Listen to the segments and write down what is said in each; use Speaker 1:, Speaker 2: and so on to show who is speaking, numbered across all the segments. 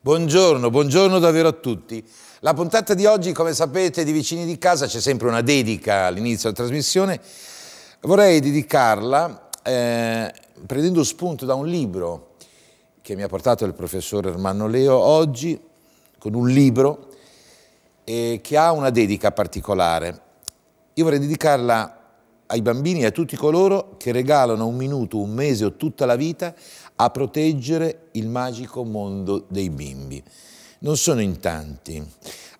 Speaker 1: Buongiorno, buongiorno davvero a tutti. La puntata di oggi, come sapete, di Vicini di Casa c'è sempre una dedica all'inizio della trasmissione. Vorrei dedicarla eh, prendendo spunto da un libro che mi ha portato il professor Ermanno Leo oggi, con un libro eh, che ha una dedica particolare. Io vorrei dedicarla ai bambini e a tutti coloro che regalano un minuto, un mese o tutta la vita a proteggere il magico mondo dei bimbi. Non sono in tanti,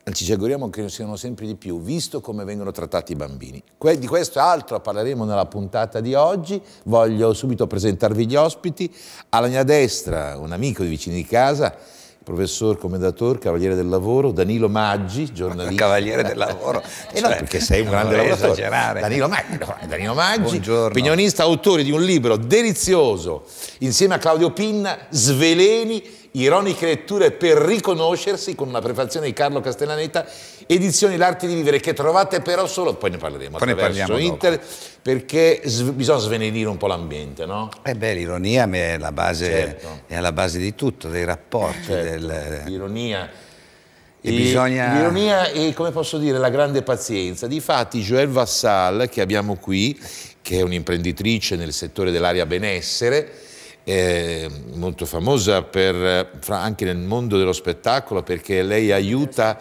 Speaker 1: anzi ci auguriamo che siano sempre di più, visto come vengono trattati i bambini. Que di questo e altro parleremo nella puntata di oggi, voglio subito presentarvi gli ospiti. Alla mia destra un amico di vicini di casa, professor, commendator, cavaliere del lavoro, Danilo Maggi, giornalista. Cavaliere del lavoro. e eh cioè, cioè, perché sei un grande lavoratore. Esagerare. Danilo Maggi, Danilo Maggi opinionista, autore di un libro delizioso, insieme a Claudio Pinna, Sveleni, ironiche letture per riconoscersi, con una prefazione di Carlo Castellaneta edizioni L'arte di vivere che trovate però solo, poi ne parleremo poi attraverso ne internet, perché bisogna svenire un po' l'ambiente, no? Eh beh, l'ironia è, certo. è, alla base di tutto, dei rapporti. Certo. Del... L'ironia.
Speaker 2: Bisogna...
Speaker 1: L'ironia e, come posso dire, la grande pazienza. Difatti, Joël Vassal, che abbiamo qui, che è un'imprenditrice nel settore dell'aria benessere, eh, molto famosa per, anche nel mondo dello spettacolo perché lei aiuta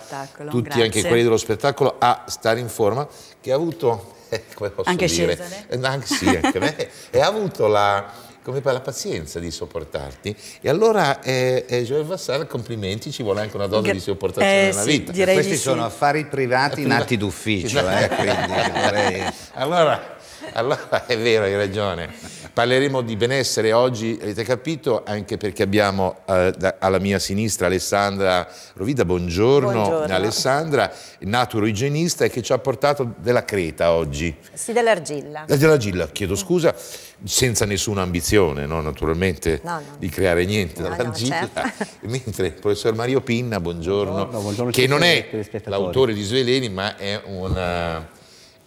Speaker 3: tutti, grazie. anche quelli dello
Speaker 1: spettacolo, a stare in forma, che ha avuto, eh, come posso anche dire, eh, anche, sì, anche me, e ha avuto la, come la pazienza di sopportarti. E allora, eh, eh, Joel Vassar, complimenti, ci vuole anche una dose di sopportazione eh, nella sì, vita. Direi Questi sono sì.
Speaker 2: affari privati nati d'ufficio, eh,
Speaker 1: esatto. allora, allora è vero, hai ragione. Parleremo di benessere oggi, avete capito, anche perché abbiamo eh, da, alla mia sinistra Alessandra Rovida, buongiorno, buongiorno. Alessandra, naturoigienista e che ci ha portato della creta oggi.
Speaker 4: Sì, dell'argilla. Eh,
Speaker 1: dell'argilla, chiedo scusa, senza nessuna ambizione, no, naturalmente, no, no. di creare niente dall'argilla. Certo. Mentre il professor Mario Pinna, buongiorno, buongiorno, buongiorno che non è l'autore di Sveleni, ma è un eh,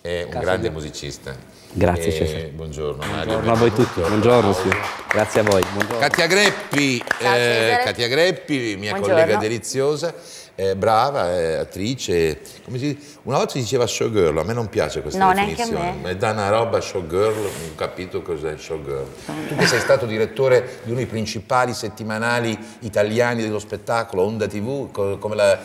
Speaker 1: è un Grazie. grande musicista. Grazie e Cesare. Buongiorno, Mario. Buongiorno a voi tutti,
Speaker 5: buongiorno. Sì. Grazie a voi. Buongiorno.
Speaker 1: Katia Greppi, eh, Katia Greppi mia buongiorno. collega deliziosa, eh, brava, eh, attrice. Si, una volta si diceva showgirl, a me non piace questa no, definizione. Ma da una roba showgirl, non ho capito cos'è showgirl. Mm. Tu che sei stato direttore di uno dei principali settimanali italiani dello spettacolo, Onda TV, come la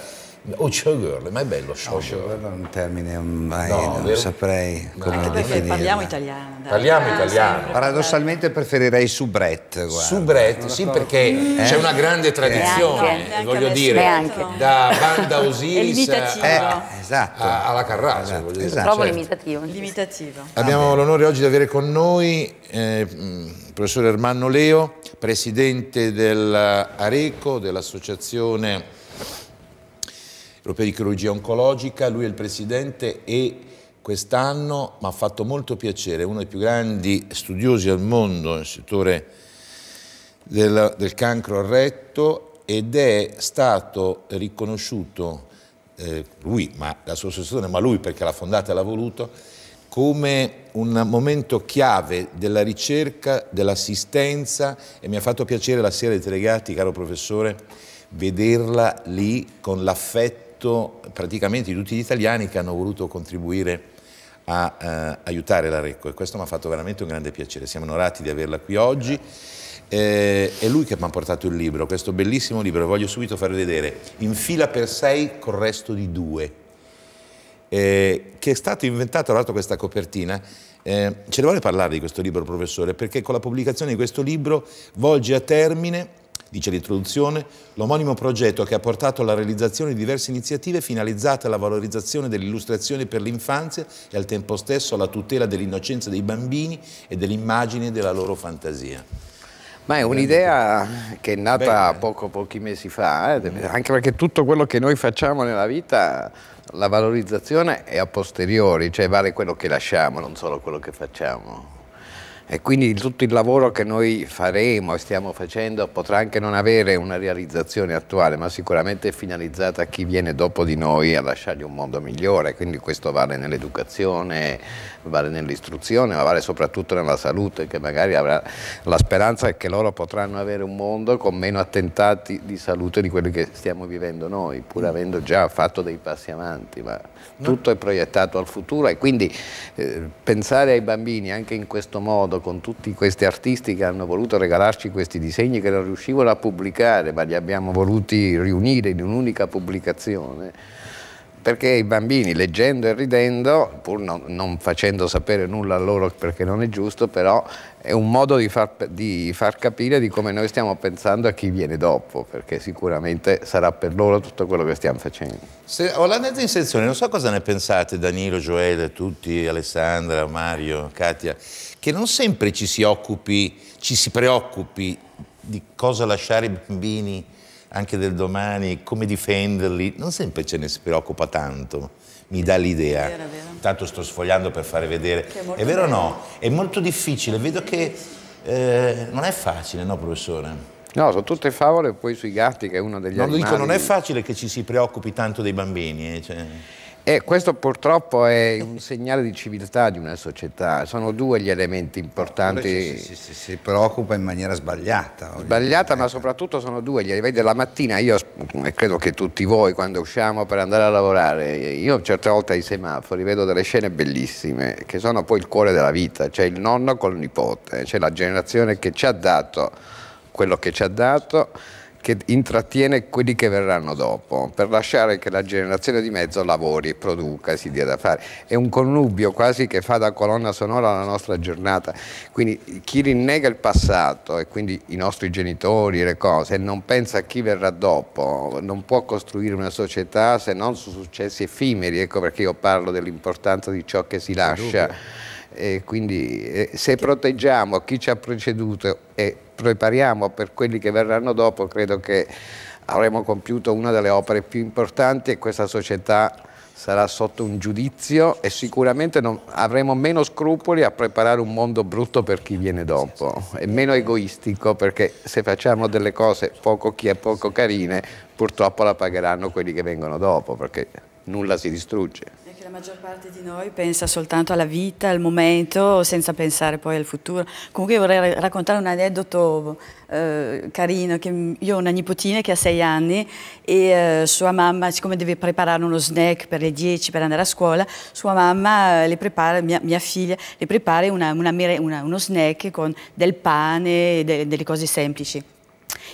Speaker 1: o showgirl, ma è bello showgirl. No, è un termine mai, no, non vero? saprei come
Speaker 6: no. definirlo. Parliamo italiano. Dai. Parliamo ah, italiano. Sì,
Speaker 2: Paradossalmente preferirei soubrette. Soubrette, sì, perché mm. c'è una grande eh. tradizione,
Speaker 1: eh, anche, voglio anche dire, neanche.
Speaker 6: da Banda
Speaker 2: Osiris eh, esatto. a, alla Carraccio. Esatto,
Speaker 1: voglio dire. Esatto, Provo certo. Cioè,
Speaker 6: limitativo. limitativo.
Speaker 1: Abbiamo l'onore oggi di avere con noi eh, il professor Ermanno Leo, presidente dell'Areco, dell'associazione europeo di chirurgia oncologica, lui è il presidente e quest'anno mi ha fatto molto piacere, uno dei più grandi studiosi al mondo nel settore del, del cancro al retto ed è stato riconosciuto, eh, lui, ma la sua associazione, ma lui perché l'ha fondata e l'ha voluto, come un momento chiave della ricerca, dell'assistenza e mi ha fatto piacere la sera dei Tregati, caro professore, vederla lì con l'affetto detto praticamente tutti gli italiani che hanno voluto contribuire a eh, aiutare la Recco e questo mi ha fatto veramente un grande piacere, siamo onorati di averla qui oggi. Eh, è lui che mi ha portato il libro, questo bellissimo libro, che voglio subito far vedere, In fila per sei col resto di due, eh, che è stato inventato, tra l'altro questa copertina, eh, ce ne vuole parlare di questo libro, professore, perché con la pubblicazione di questo libro volge a termine dice l'introduzione, l'omonimo progetto che ha portato alla realizzazione di diverse iniziative finalizzate alla valorizzazione dell'illustrazione per l'infanzia e al tempo stesso alla tutela dell'innocenza dei bambini e dell'immagine della loro fantasia.
Speaker 3: Ma è un'idea che è nata poco, pochi mesi fa, eh? anche perché tutto quello che noi facciamo nella vita, la valorizzazione è a posteriori, cioè vale quello che lasciamo, non solo quello che facciamo e quindi tutto il lavoro che noi faremo e stiamo facendo potrà anche non avere una realizzazione attuale, ma sicuramente è finalizzata a chi viene dopo di noi a lasciargli un mondo migliore, quindi questo vale nell'educazione, vale nell'istruzione, ma vale soprattutto nella salute, che magari avrà la speranza che loro potranno avere un mondo con meno attentati di salute di quelli che stiamo vivendo noi, pur mm. avendo già fatto dei passi avanti, ma tutto è proiettato al futuro e quindi eh, pensare ai bambini anche in questo modo, con tutti questi artisti che hanno voluto regalarci questi disegni che non riuscivano a pubblicare, ma li abbiamo voluti riunire in un'unica pubblicazione, perché i bambini leggendo e ridendo, pur non, non, facendo sapere nulla a loro perché non è giusto, però è un modo di far, di far capire di come noi stiamo pensando a chi viene dopo, perché sicuramente sarà per loro tutto quello che stiamo facendo.
Speaker 1: Se, Olandese in sezione, non so cosa ne pensate Danilo, Gioele, tutti, Alessandra, Mario, Katia che non sempre ci si, occupi, ci si preoccupi di cosa lasciare i bambini anche del domani, come difenderli, non sempre ce ne si preoccupa tanto, mi dà l'idea. Vero, Tanto sto sfogliando per fare vedere. È, è, vero o no? È molto difficile, vedo che eh, non è facile, no professore? No, sono tutte favole poi sui gatti che è uno
Speaker 3: degli no, animali. Dico, non è
Speaker 1: facile che ci si preoccupi tanto dei bambini. Eh, cioè...
Speaker 3: E questo purtroppo è un segnale di civiltà di una società, sono due gli elementi importanti. Si, si, si, si preoccupa in maniera sbagliata. Sbagliata, ma soprattutto sono due gli elementi. La mattina io, e credo che tutti voi, quando usciamo per andare a lavorare, io certe volte ai semafori vedo delle scene bellissime, che sono poi il cuore della vita, cioè il nonno col nipote, cioè la generazione che ci ha dato quello che ci ha dato che intrattiene quelli che verranno dopo, per lasciare che la generazione di mezzo lavori, produca, si dia da fare. È un connubio quasi che fa da colonna sonora alla nostra giornata. Quindi chi rinnega il passato e quindi i nostri genitori, le cose, e non pensa a chi verrà dopo, non può costruire una società se non su successi effimeri. Ecco perché io parlo dell'importanza di ciò che si lascia e quindi eh, se proteggiamo chi ci ha preceduto e prepariamo per quelli che verranno dopo, credo che avremo compiuto una delle opere più importanti e questa società sarà sotto un giudizio e sicuramente non, avremo meno scrupoli a preparare un mondo brutto per chi viene dopo e meno egoistico perché se facciamo delle cose poco chi è poco carine purtroppo la pagheranno quelli che vengono dopo perché nulla si distrugge
Speaker 6: la maggior parte di noi pensa soltanto alla vita, al momento, senza pensare poi al futuro. Comunque vorrei raccontare un aneddoto eh, carino. io ho una nipotina che ha sei anni e eh, sua mamma, siccome deve preparare uno snack per le 10 per andare a scuola, sua mamma eh, le prepara, mia, mia figlia, le prepara una, una, una, uno snack con del pane e de, delle cose semplici.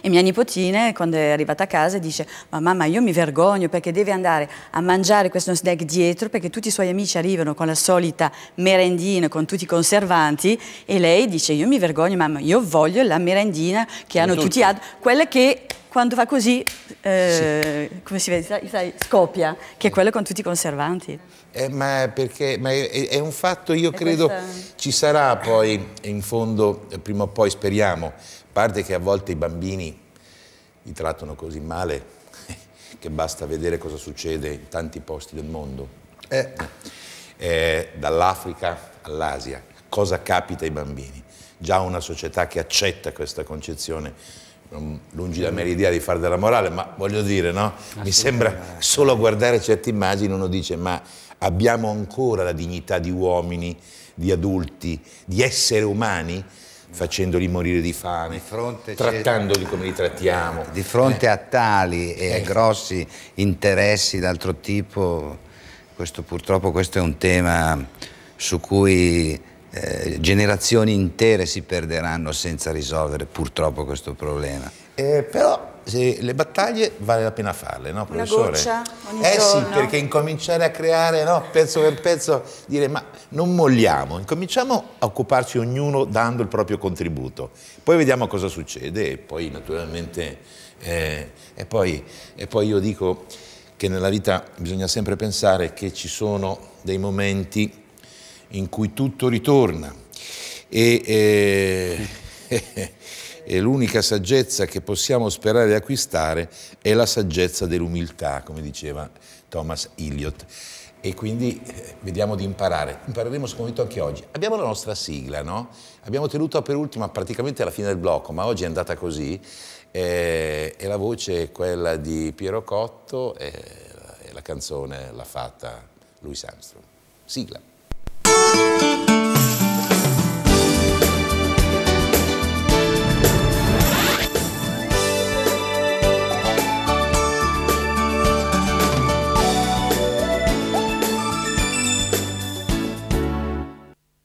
Speaker 6: E mia nipotina, quando è arrivata a casa, dice ma mamma io mi vergogno perché deve andare a mangiare questo snack dietro perché tutti i suoi amici arrivano con la solita merendina, con tutti i conservanti e lei dice io mi vergogno mamma, io voglio la merendina che hanno tutti, gli altri. quella che quando fa così, eh, sì. come si vede, sai, scoppia, che è quella con tutti i conservanti.
Speaker 1: Eh, ma, perché, ma è, è, un fatto, io e credo, questa... ci sarà poi, in fondo, prima o poi speriamo, parte che a volte i bambini li trattano così male che basta vedere cosa succede in tanti posti del mondo, eh, eh, dall'Africa all'Asia, cosa capita ai bambini. Già una società che accetta questa concezione, lungi da me l'idea di fare della morale, ma voglio dire, no? mi sembra solo a guardare certe immagini uno dice ma abbiamo ancora la dignità di uomini, di adulti, di esseri umani? facendoli morire di fame, di trattandoli come li trattiamo. Di fronte eh. a
Speaker 2: tali e eh. a grossi interessi d'altro tipo, questo, purtroppo questo è un tema su cui eh, generazioni intere si
Speaker 1: perderanno senza risolvere purtroppo questo problema. Eh, però le battaglie vale la pena farle, no, professore? Una
Speaker 2: goccia, eh giorno. sì, perché
Speaker 1: incominciare a creare, no, pezzo per pezzo, dire ma non molliamo, incominciamo a occuparci ognuno dando il proprio contributo, poi vediamo cosa succede e poi naturalmente, eh, e, poi, e poi io dico che nella vita bisogna sempre pensare che ci sono dei momenti in cui tutto ritorna e... Eh, e l'unica saggezza che possiamo sperare di acquistare è la saggezza dell'umiltà, come diceva Thomas Eliot. E quindi eh, vediamo di imparare. Impareremo, sono convinto, anche oggi. Abbiamo la nostra sigla, no? Abbiamo tenuto per ultima praticamente alla fine del blocco, ma oggi è andata così. Eh, e la voce è quella di Piero Cotto e, e la canzone l'ha fatta Louis Armstrong. Sigla.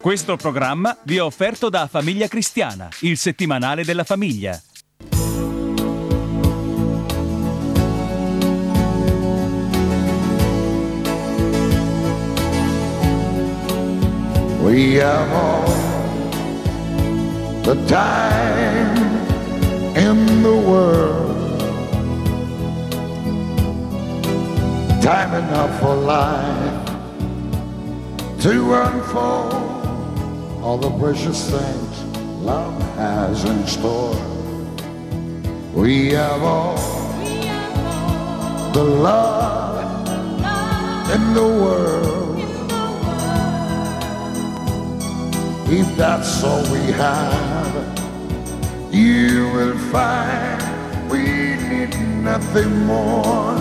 Speaker 7: Questo programma vi è offerto da Famiglia Cristiana, il settimanale della famiglia.
Speaker 5: We have all
Speaker 1: the time in the world. Time enough for life to unfold. all the precious things love has
Speaker 3: in store. We have
Speaker 1: all, we have all the love, love in, the world. in the world. If that's all we have, you will find we need nothing more.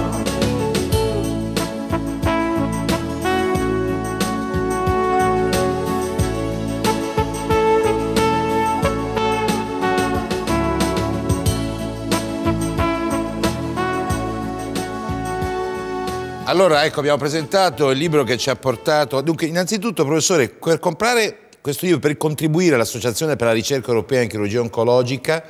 Speaker 1: Allora, ecco, abbiamo presentato il libro che ci ha portato. Dunque, innanzitutto, professore, per comprare questo libro, per contribuire all'Associazione per la ricerca europea in chirurgia oncologica,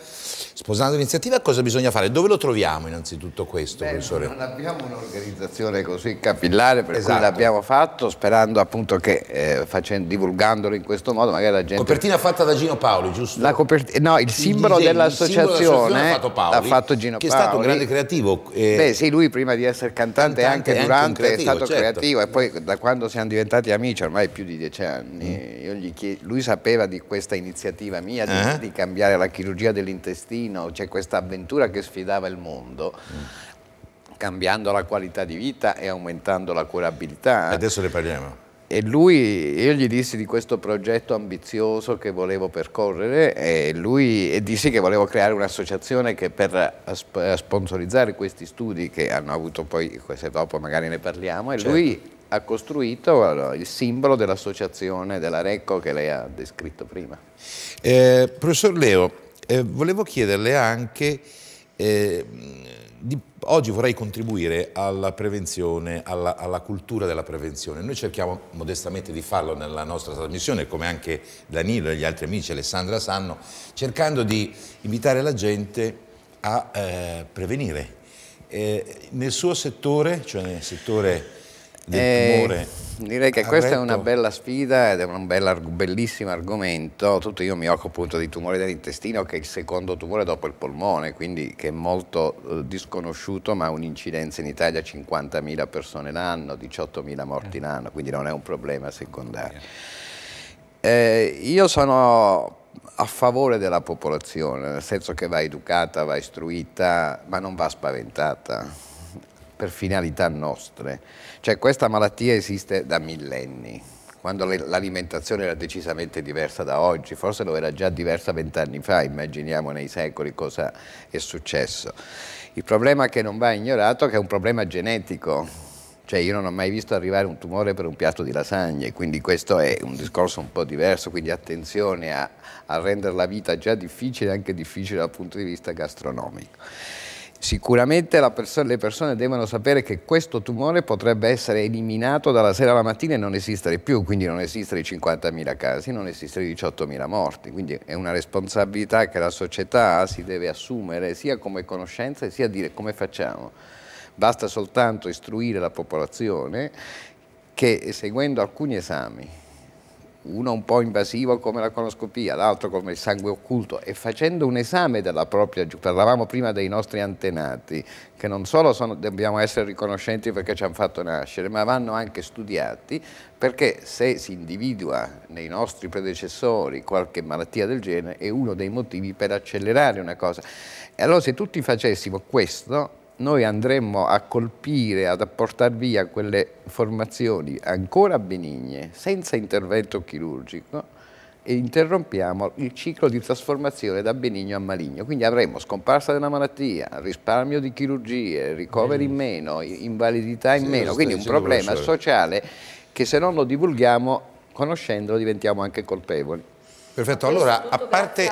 Speaker 1: Sposando l'iniziativa cosa bisogna fare? Dove lo troviamo innanzitutto
Speaker 3: questo, Beh, professore? Non abbiamo un'organizzazione così capillare, per esatto. cui l'abbiamo fatto sperando appunto che eh, facendo, divulgandolo in questo modo magari la gente... Copertina fatta da Gino Paoli, giusto? La Copert... No, il simbolo dell'associazione l'ha fatto Gino Paoli. Che è stato un grande creativo. Eh... Beh sì, lui prima di essere cantante, cantante anche durante creativo, è stato certo. creativo e poi da quando siamo diventati amici, ormai più di dieci anni, mm. chied... lui sapeva di questa iniziativa mia di, uh eh? -huh. di cambiare la chirurgia dell'intestino Torino, c'è questa avventura che sfidava il mondo, mm. cambiando la qualità di vita e aumentando la curabilità. Adesso ne parliamo. E lui, io gli dissi di questo progetto ambizioso che volevo percorrere e, lui, e dissi che volevo creare un'associazione che per sponsorizzare questi studi che hanno avuto poi, se dopo magari ne parliamo, e certo. lui ha costruito il simbolo dell'associazione della RECCO che lei ha descritto prima.
Speaker 1: Eh, professor Leo, eh, volevo chiederle anche, eh, di, oggi vorrei contribuire alla prevenzione, alla, alla, cultura della prevenzione. Noi cerchiamo modestamente di farlo nella nostra trasmissione, come anche Danilo e gli altri amici, Alessandra sanno, cercando di invitare la gente a eh, prevenire. Eh, nel suo settore, cioè nel settore del eh, tumore. direi che questa retto. è una
Speaker 3: bella sfida ed è un bel, bellissimo argomento. Tutto io mi occupo appunto di tumore dell'intestino, che è il secondo tumore dopo il polmone, quindi che è molto eh, disconosciuto, ma ha un'incidenza in Italia 50.000 persone l'anno, 18.000 morti eh. l'anno, quindi non è un problema secondario. Eh, io sono a favore della popolazione, nel senso che va educata, va istruita, ma non va spaventata per finalità nostre. Cioè questa malattia esiste da millenni, quando l'alimentazione era decisamente diversa da oggi, forse lo era già diversa vent'anni fa, immaginiamo nei secoli cosa è successo. Il problema che non va ignorato è che è un problema genetico, cioè io non ho mai visto arrivare un tumore per un piatto di lasagne, quindi questo è un discorso un po' diverso, quindi attenzione a, a rendere la vita già difficile, anche difficile dal punto di vista gastronomico. Sicuramente perso le persone devono sapere che questo tumore potrebbe essere eliminato dalla sera alla mattina e non esistere più, quindi non esistono i 50.000 casi, non esistono i 18.000 morti, quindi è una responsabilità che la società si deve assumere sia come conoscenza sia dire come facciamo. Basta soltanto istruire la popolazione che seguendo alcuni esami uno un po' invasivo come la coloscopia, l'altro come il sangue occulto, e facendo un esame della propria, parlavamo prima dei nostri antenati, che non solo sono, dobbiamo essere riconoscenti perché ci hanno fatto nascere, ma vanno anche studiati, perché se si individua nei nostri predecessori qualche malattia del genere è uno dei motivi per accelerare una cosa. E allora se tutti facessimo questo, noi andremmo a colpire, ad apportare via quelle formazioni ancora benigne, senza intervento chirurgico, e interrompiamo il ciclo di trasformazione da benigno a maligno. Quindi avremo scomparsa della malattia, risparmio di chirurgie, ricoveri in meno, invalidità in sì, meno, quindi un problema sociale che se non lo divulghiamo, conoscendolo, diventiamo anche colpevoli. Perfetto, allora a parte...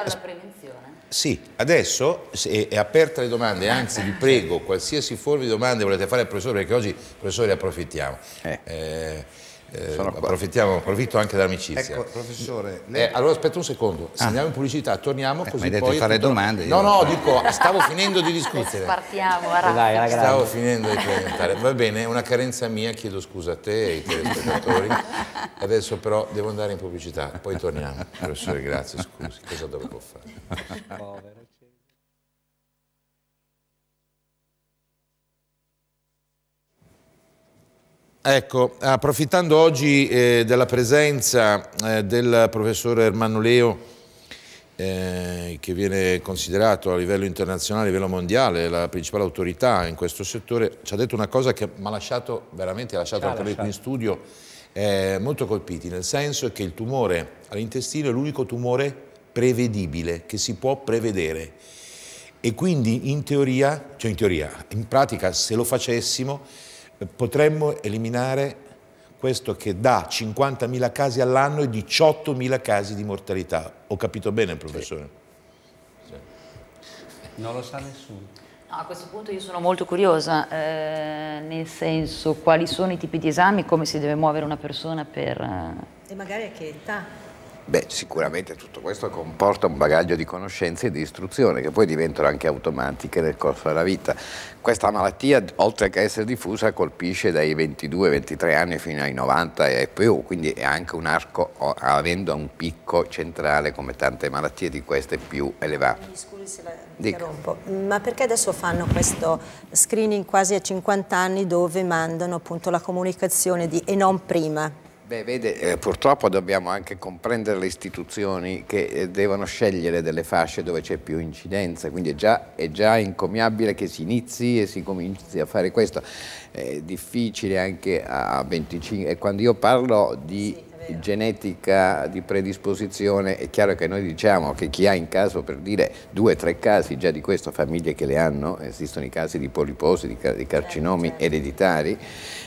Speaker 3: Sì, adesso è, aperta le domande, anzi vi prego, qualsiasi
Speaker 1: forma di domande volete fare al professore, perché oggi, professore, approfittiamo. Eh. Eh, eh, approfittiamo, approfitto anche dell'amicizia.
Speaker 2: Ecco, professore. Eh, lei... Eh,
Speaker 1: allora aspetta un secondo, ah. se andiamo in pubblicità, torniamo eh, così. Mi hai detto poi di fare tutto... domande. No, no, farò. dico, stavo finendo di discutere.
Speaker 7: Partiamo, dai, Stavo
Speaker 1: finendo di presentare. Va bene, è una carenza mia, chiedo scusa a te e ai telespettatori. Adesso però devo andare in pubblicità, poi torniamo. Professore, grazie, scusi, cosa dovevo fare? Povero. Ecco, approfittando oggi eh, della presenza eh, del professor Ermanno Leo, eh, che viene considerato a livello internazionale, a livello mondiale, la principale autorità in questo settore, ci ha detto una cosa che mi ha lasciato, veramente ha lasciato anche noi in studio, eh, molto colpiti, nel senso che il tumore all'intestino è l'unico tumore prevedibile, che si può prevedere. E quindi in teoria, cioè in teoria, in pratica se lo facessimo potremmo eliminare questo che dà 50.000 casi all'anno e 18.000 casi di mortalità. Ho capito bene, professore? Sì.
Speaker 5: Sì. Non lo sa nessuno.
Speaker 7: No, a questo punto io sono molto curiosa, eh, nel senso quali sono i tipi di esami, come si deve muovere una persona
Speaker 3: per... Eh...
Speaker 4: E magari a che età?
Speaker 3: Beh, sicuramente tutto questo comporta un bagaglio di conoscenze e di istruzione che poi diventano anche automatiche nel corso della vita. Questa malattia, oltre che essere diffusa, colpisce dai 22-23 anni fino ai 90 e più, quindi è anche un arco avendo un picco centrale come tante malattie di queste più elevate.
Speaker 4: Mi scusi se la interrompo, ma perché adesso fanno questo screening quasi a 50 anni dove mandano appunto la comunicazione di e non prima?
Speaker 3: Beh, vede, eh, purtroppo dobbiamo anche comprendere le istituzioni che eh, devono scegliere delle fasce dove c'è più incidenza, quindi è già, è già, incomiabile che si inizi e si cominci a fare questo. È difficile anche a 25, e quando io parlo di... Sì genetica di predisposizione, è chiaro che noi diciamo che chi ha in caso, per dire, due o tre casi già di questo, famiglie che le hanno, esistono i casi di poliposi, di, car di certo, carcinomi certo, certo. ereditari,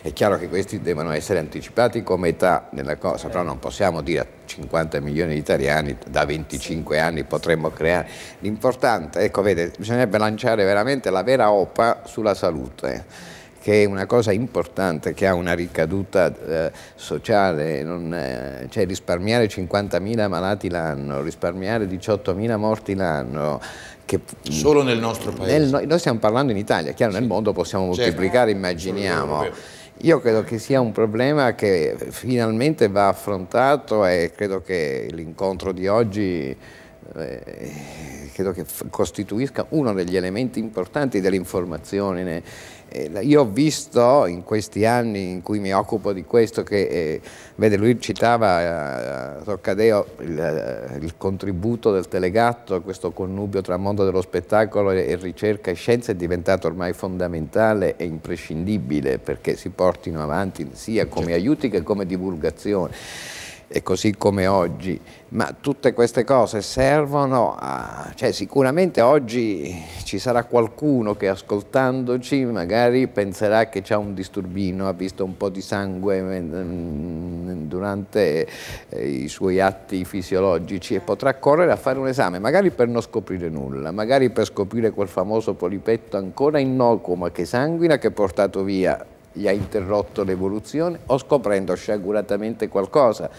Speaker 3: è chiaro che questi devono essere anticipati come età nella cosa, però non possiamo dire a 50 milioni di italiani da 25 sì. anni potremmo creare. L'importante, ecco, vede, bisognerebbe lanciare veramente la vera OPA sulla salute che è una cosa importante, che ha una ricaduta eh, sociale, non, eh, cioè risparmiare 50.000 malati l'anno, risparmiare 18.000 morti l'anno. Che, Solo nel nostro paese? Nel, noi stiamo parlando in Italia, chiaro sì. Certo. nel mondo possiamo moltiplicare, certo. immaginiamo. Io credo che sia un problema che finalmente va affrontato e credo che l'incontro di oggi eh, credo che costituisca uno degli elementi importanti dell'informazione eh, io ho visto in questi anni in cui mi occupo di questo che, eh, vede, lui citava eh, Toccadeo il, eh, il, contributo del Telegatto, questo connubio tra mondo dello spettacolo e, ricerca e scienza è diventato ormai fondamentale e imprescindibile perché si portino avanti sia come certo. aiuti che come divulgazione e così come oggi, ma tutte queste cose servono a... Cioè, sicuramente oggi ci sarà qualcuno che ascoltandoci magari penserà che c'è un disturbino, ha visto un po' di sangue mm, durante eh, i suoi atti fisiologici e potrà correre a fare un esame, magari per non scoprire nulla, magari per scoprire quel famoso polipetto ancora innocuo ma che sanguina che è portato via gli ha interrotto l'evoluzione o scoprendo sciaguratamente qualcosa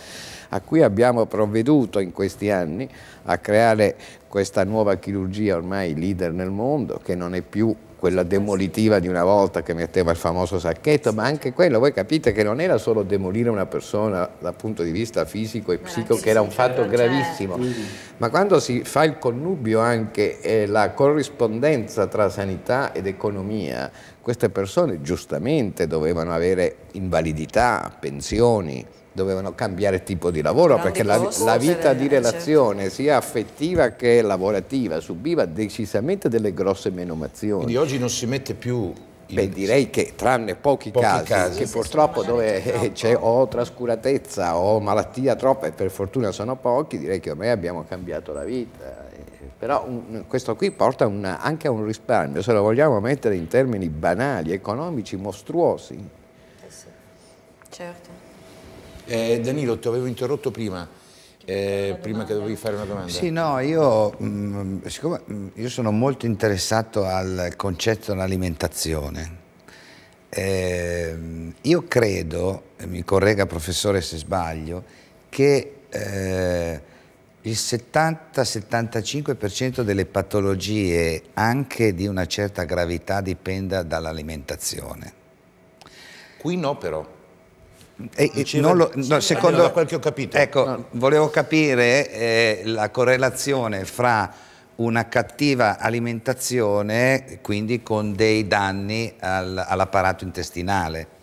Speaker 3: a cui abbiamo provveduto in questi anni a creare questa nuova chirurgia ormai leader nel mondo che non è più quella demolitiva di una volta che metteva il famoso sacchetto, ma anche quello, voi capite che non era solo demolire una persona dal punto di vista fisico e psico, che era un fatto certo, gravissimo, certo. ma quando si fa il connubio anche eh, la corrispondenza tra sanità ed economia, queste persone giustamente dovevano avere invalidità, pensioni, dovevano cambiare tipo di lavoro Grandi perché la, la, vita di relazione certo. sia affettiva che lavorativa subiva decisamente delle grosse menomazioni. Quindi oggi non si mette più Beh, direi che tranne pochi, pochi casi, casi, che purtroppo dove c'è o trascuratezza o malattia troppa, e per fortuna sono pochi, direi che ormai abbiamo cambiato la vita. Eh, però un, questo qui porta una, anche a un risparmio, se lo vogliamo mettere in termini banali, economici, mostruosi. Eh
Speaker 5: sì, certo.
Speaker 1: Eh, Danilo, ti avevo interrotto prima, eh, prima che dovevi fare una domanda. Sì,
Speaker 3: no, io,
Speaker 2: mh, mm, siccome mm, io sono molto interessato al concetto dell'alimentazione, eh, io credo, mi corregga professore se sbaglio, che eh, il 70-75% delle patologie anche di una certa gravità dipenda dall'alimentazione.
Speaker 1: Qui no però. E, Diceva, lo, no,
Speaker 2: secondo, da che ho capito. Ecco, no. volevo capire eh, la correlazione fra una cattiva alimentazione, quindi con dei danni al,
Speaker 3: all'apparato intestinale.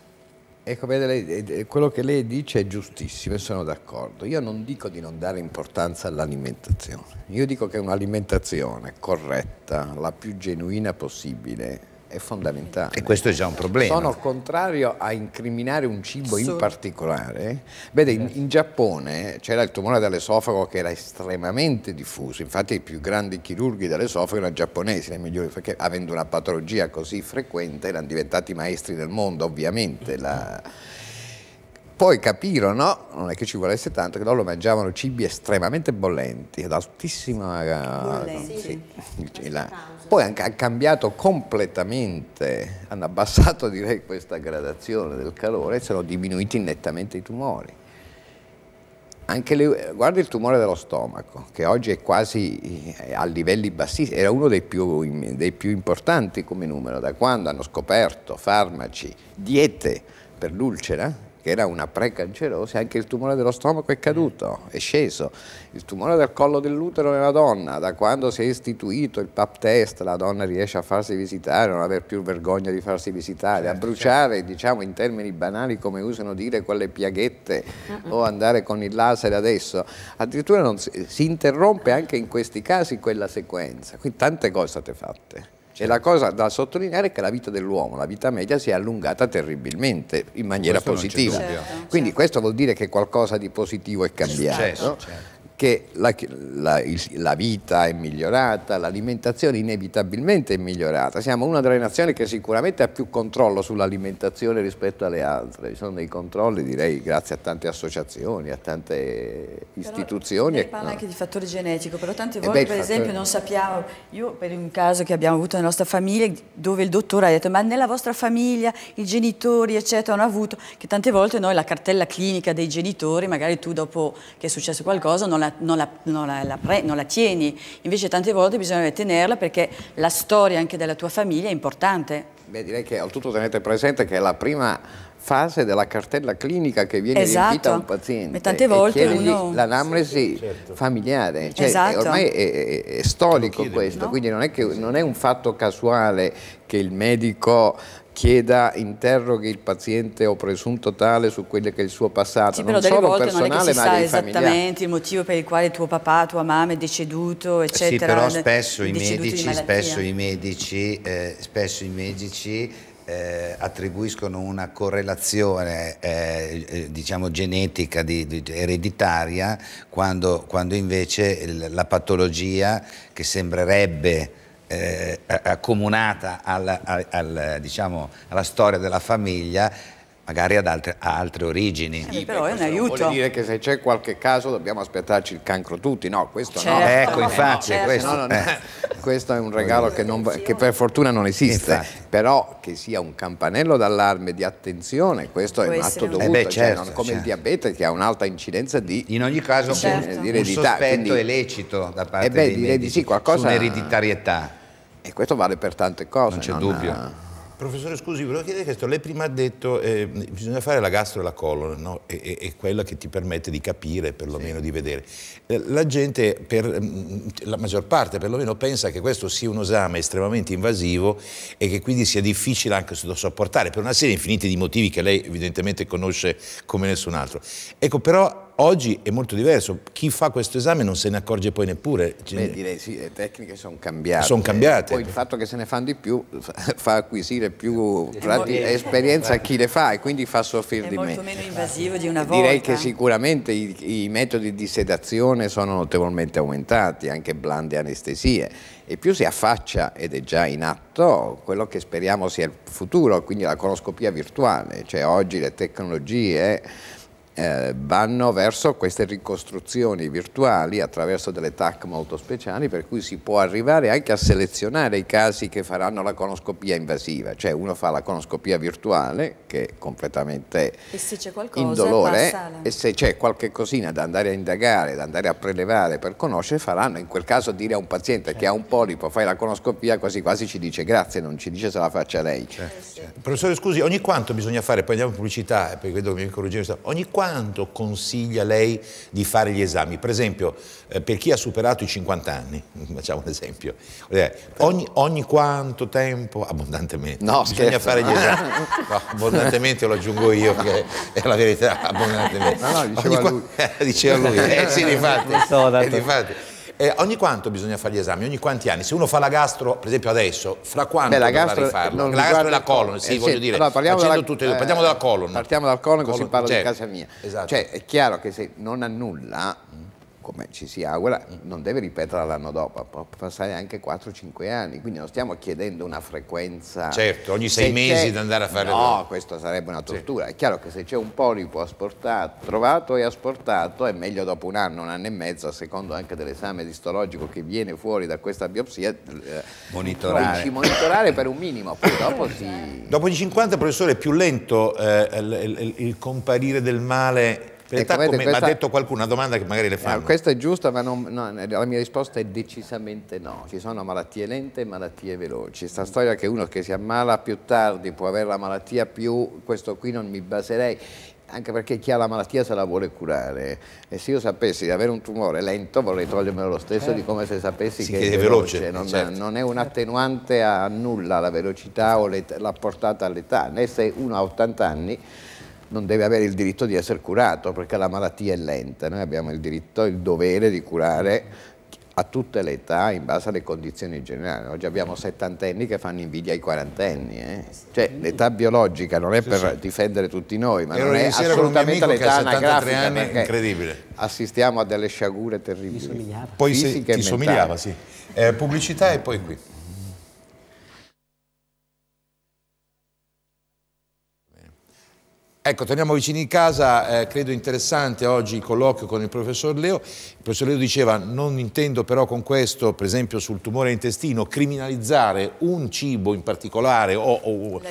Speaker 3: Ecco, eh, eh, quello che lei dice è giustissimo e sono d'accordo. Io non dico di non dare importanza all'alimentazione. Io dico che un'alimentazione corretta, la più genuina possibile, è fondamentale. E questo è già un problema. Sono contrario a incriminare un cibo in particolare. Vede, in, in Giappone c'era il tumore dell'esofago che era estremamente diffuso, infatti i più grandi chirurghi dell'esofago erano giapponesi, le migliori, perché avendo una patologia così frequente erano diventati maestri del mondo, ovviamente. La... Poi capirono, non è che ci volesse tanto, che loro mangiavano cibi estremamente bollenti, ad altissima... Eh, bollenti, sì. sì. La poi hanno cambiato completamente, hanno abbassato direi questa gradazione del calore e sono diminuiti nettamente i tumori. Le, guarda il tumore dello stomaco, che oggi è quasi eh, a livelli bassissimi, era uno dei più, dei più importanti come numero, da quando hanno scoperto farmaci, diete per l'ulcera, che era una precancerosi, anche il tumore dello stomaco è caduto, mm. è sceso. Il tumore del collo dell'utero nella donna, da quando si è istituito il pap test, la donna riesce a farsi visitare, non aver più vergogna di farsi visitare, certo, a bruciare, certo. diciamo in termini banali come usano dire, quelle piaghette uh -uh. o andare con il laser adesso. Addirittura si, si interrompe anche in questi casi quella sequenza. Quindi tante cose state fatte. E la cosa da sottolineare è che la vita dell'uomo, la vita media, si è allungata terribilmente in maniera questo positiva. Quindi certo. questo vuol dire che qualcosa di positivo è cambiato. Successo, certo che la, la, la, vita è migliorata, l'alimentazione inevitabilmente è migliorata. Siamo una delle nazioni che sicuramente ha più controllo sull'alimentazione rispetto alle altre. Ci sono dei controlli, direi, grazie a tante associazioni, a tante istituzioni. Però, parla no. anche
Speaker 6: di fattore genetico, però tante eh, volte, beh, per fattore... esempio, non sappiamo. Io, per un caso che abbiamo avuto nella nostra famiglia, dove il dottore ha detto, ma nella vostra famiglia i genitori, eccetera, hanno avuto, che tante volte noi la cartella clinica dei genitori, magari tu dopo che è successo qualcosa, non la la, non, la, non, la, non la tieni, invece tante volte bisogna tenerla perché la storia anche della tua famiglia è importante.
Speaker 3: Beh, direi che al tutto tenete presente che è la prima fase della cartella clinica che viene esatto. riempita a un paziente. E tante volte uno... l'anamnesi sì, certo. familiare, cioè, esatto. ormai è, è, è storico questo, no? quindi non è, che, non è un fatto casuale che il medico chieda, interroghi il paziente o presunto tale su quello che è il suo passato, sì, non solo personale non è che si ma sa esattamente
Speaker 6: il motivo per il quale tuo papà, tua mamma è deceduto, eh eccetera. Sì, però spesso i medici, spesso
Speaker 2: i medici, eh, spesso i medici eh, attribuiscono una correlazione eh, eh diciamo genetica di, di, ereditaria quando, quando invece la patologia che sembrerebbe eh, accomunata al, al, al, diciamo, alla storia della famiglia magari ad altre, ha altre origini. Eh, però è un aiuto. Vuol
Speaker 3: dire che se c'è qualche caso dobbiamo aspettarci il cancro tutti, no? Questo certo. Eh, ecco, no. Ecco, infatti, eh, questo, no, no, eh. questo, è un regalo che, non, che, per fortuna non esiste, infatti. però che sia un campanello d'allarme di attenzione, questo Può è un atto dovuto, eh beh, cioè, certo, cioè, come certo. il diabete che ha un'alta incidenza di In ogni caso eh, certo. un, un sospetto Quindi, è
Speaker 2: lecito da parte eh beh, dei medici di sì, qualcosa, su
Speaker 3: e questo vale per tante cose. Non c'è dubbio. Ha...
Speaker 1: Professore, scusi, volevo chiedere questo. Lei prima ha detto che eh, bisogna fare la gastro e la colon, no? è, è, è, quella che ti permette di capire, perlomeno sì. di vedere. Eh, la gente, per mm, la maggior parte perlomeno, pensa che questo sia un esame estremamente invasivo e che quindi sia difficile anche da sopportare, per una serie infinita di motivi che lei evidentemente conosce come nessun altro. Ecco, però Oggi è molto diverso, chi fa questo esame non se ne accorge poi neppure. Cioè, Beh,
Speaker 3: direi sì, le tecniche sono cambiate. Sono cambiate. Poi il fatto che se ne fanno di più fa acquisire più esperienza a chi le fa e quindi fa soffrire di meno. È molto meno invasivo di una volta. Direi che sicuramente i, i metodi di sedazione sono notevolmente aumentati, anche blande anestesie e più si affaccia ed è già in atto quello che speriamo sia il futuro, quindi la coloscopia virtuale, cioè oggi le tecnologie eh, vanno verso queste ricostruzioni virtuali attraverso delle TAC molto speciali per cui si può arrivare anche a selezionare i casi che faranno la conoscopia invasiva, cioè uno fa la conoscopia virtuale che è completamente
Speaker 6: e se indolore e
Speaker 3: se c'è qualche cosina da andare a indagare, da andare a prelevare per conoscere faranno, in quel caso dire a un paziente certo. che ha un polipo fai la conoscopia quasi quasi ci dice grazie, non ci dice se la faccia lei. Certo. Certo.
Speaker 1: Professore scusi, ogni quanto bisogna fare, poi andiamo in pubblicità, eh, poi vedo che mi correggiamo, ogni quanto quanto consiglia lei di fare gli esami? Per esempio, eh, per chi ha superato i 50 anni, facciamo un esempio, eh, ogni, ogni quanto tempo, abbondantemente, no, bisogna scherzo, fare no. gli esami. No, abbondantemente lo aggiungo io, che è la verità, abbondantemente. No, no, diceva ogni lui. Quanto, diceva lui, eh sì, difatti. So, eh, eh, ogni quanto bisogna fare gli esami? Ogni quanti anni? Se uno fa la gastro, per esempio adesso, fra quanto Beh, la gastro, rifarlo? La gastro e la colon, sì, eh, voglio dire, allora, parliamo dalla, tutte, eh, partiamo dalla
Speaker 3: colon. Partiamo dal colon, colon così certo, parlo cioè, di certo. casa mia. Esatto. Cioè, è chiaro che se non annulla... Mm come ci si augura, non deve ripetere l'anno dopo, può passare anche 4-5 anni, quindi non stiamo chiedendo una frequenza... Certo, ogni 6 mesi di andare a fare... No, questa sarebbe una tortura. Sì. È chiaro che se c'è un polipo asportato, trovato e asportato, è meglio dopo un anno, un anno e mezzo, a secondo anche dell'esame distologico che viene fuori da questa biopsia, eh, monitorare, monitorare. monitorare per un minimo, poi dopo si...
Speaker 1: Dopo gli 50, professore, è più lento eh, il, il, il comparire del male Ecco, come questa... ha detto qualcuno, una domanda che magari le eh, fanno.
Speaker 3: questa è giusta, ma non, no, la mia risposta è decisamente no. Ci sono malattie lente e malattie veloci. Sta mm. storia che uno che si ammala più tardi può avere la malattia più, questo qui non mi baserei anche perché chi ha la malattia se la vuole curare e se io sapessi di avere un tumore lento vorrei togliermelo lo stesso eh. di come se sapessi si che è veloce, veloce. Eh, non, certo. non, è un attenuante a nulla la velocità o la portata all'età né se uno ha 80 anni non deve avere il diritto di essere curato perché la malattia è lenta, noi abbiamo il diritto, e il dovere di curare a tutte le età in base alle condizioni generali. Oggi abbiamo settantenni che fanno invidia ai quarantenni. Eh? Cioè, l'età biologica non è per difendere tutti noi, ma non è assolutamente l'età anagrafica. Anni, incredibile. Assistiamo a delle sciagure terribili. Mi somigliava. Poi se, ti mentali. somigliava, sì.
Speaker 1: Eh, pubblicità e poi qui. Ecco, torniamo vicini in casa, eh, credo interessante oggi il colloquio con il professor Leo. Il professor Leo diceva non intendo però con questo, per esempio sul tumore intestino, criminalizzare un cibo in particolare o,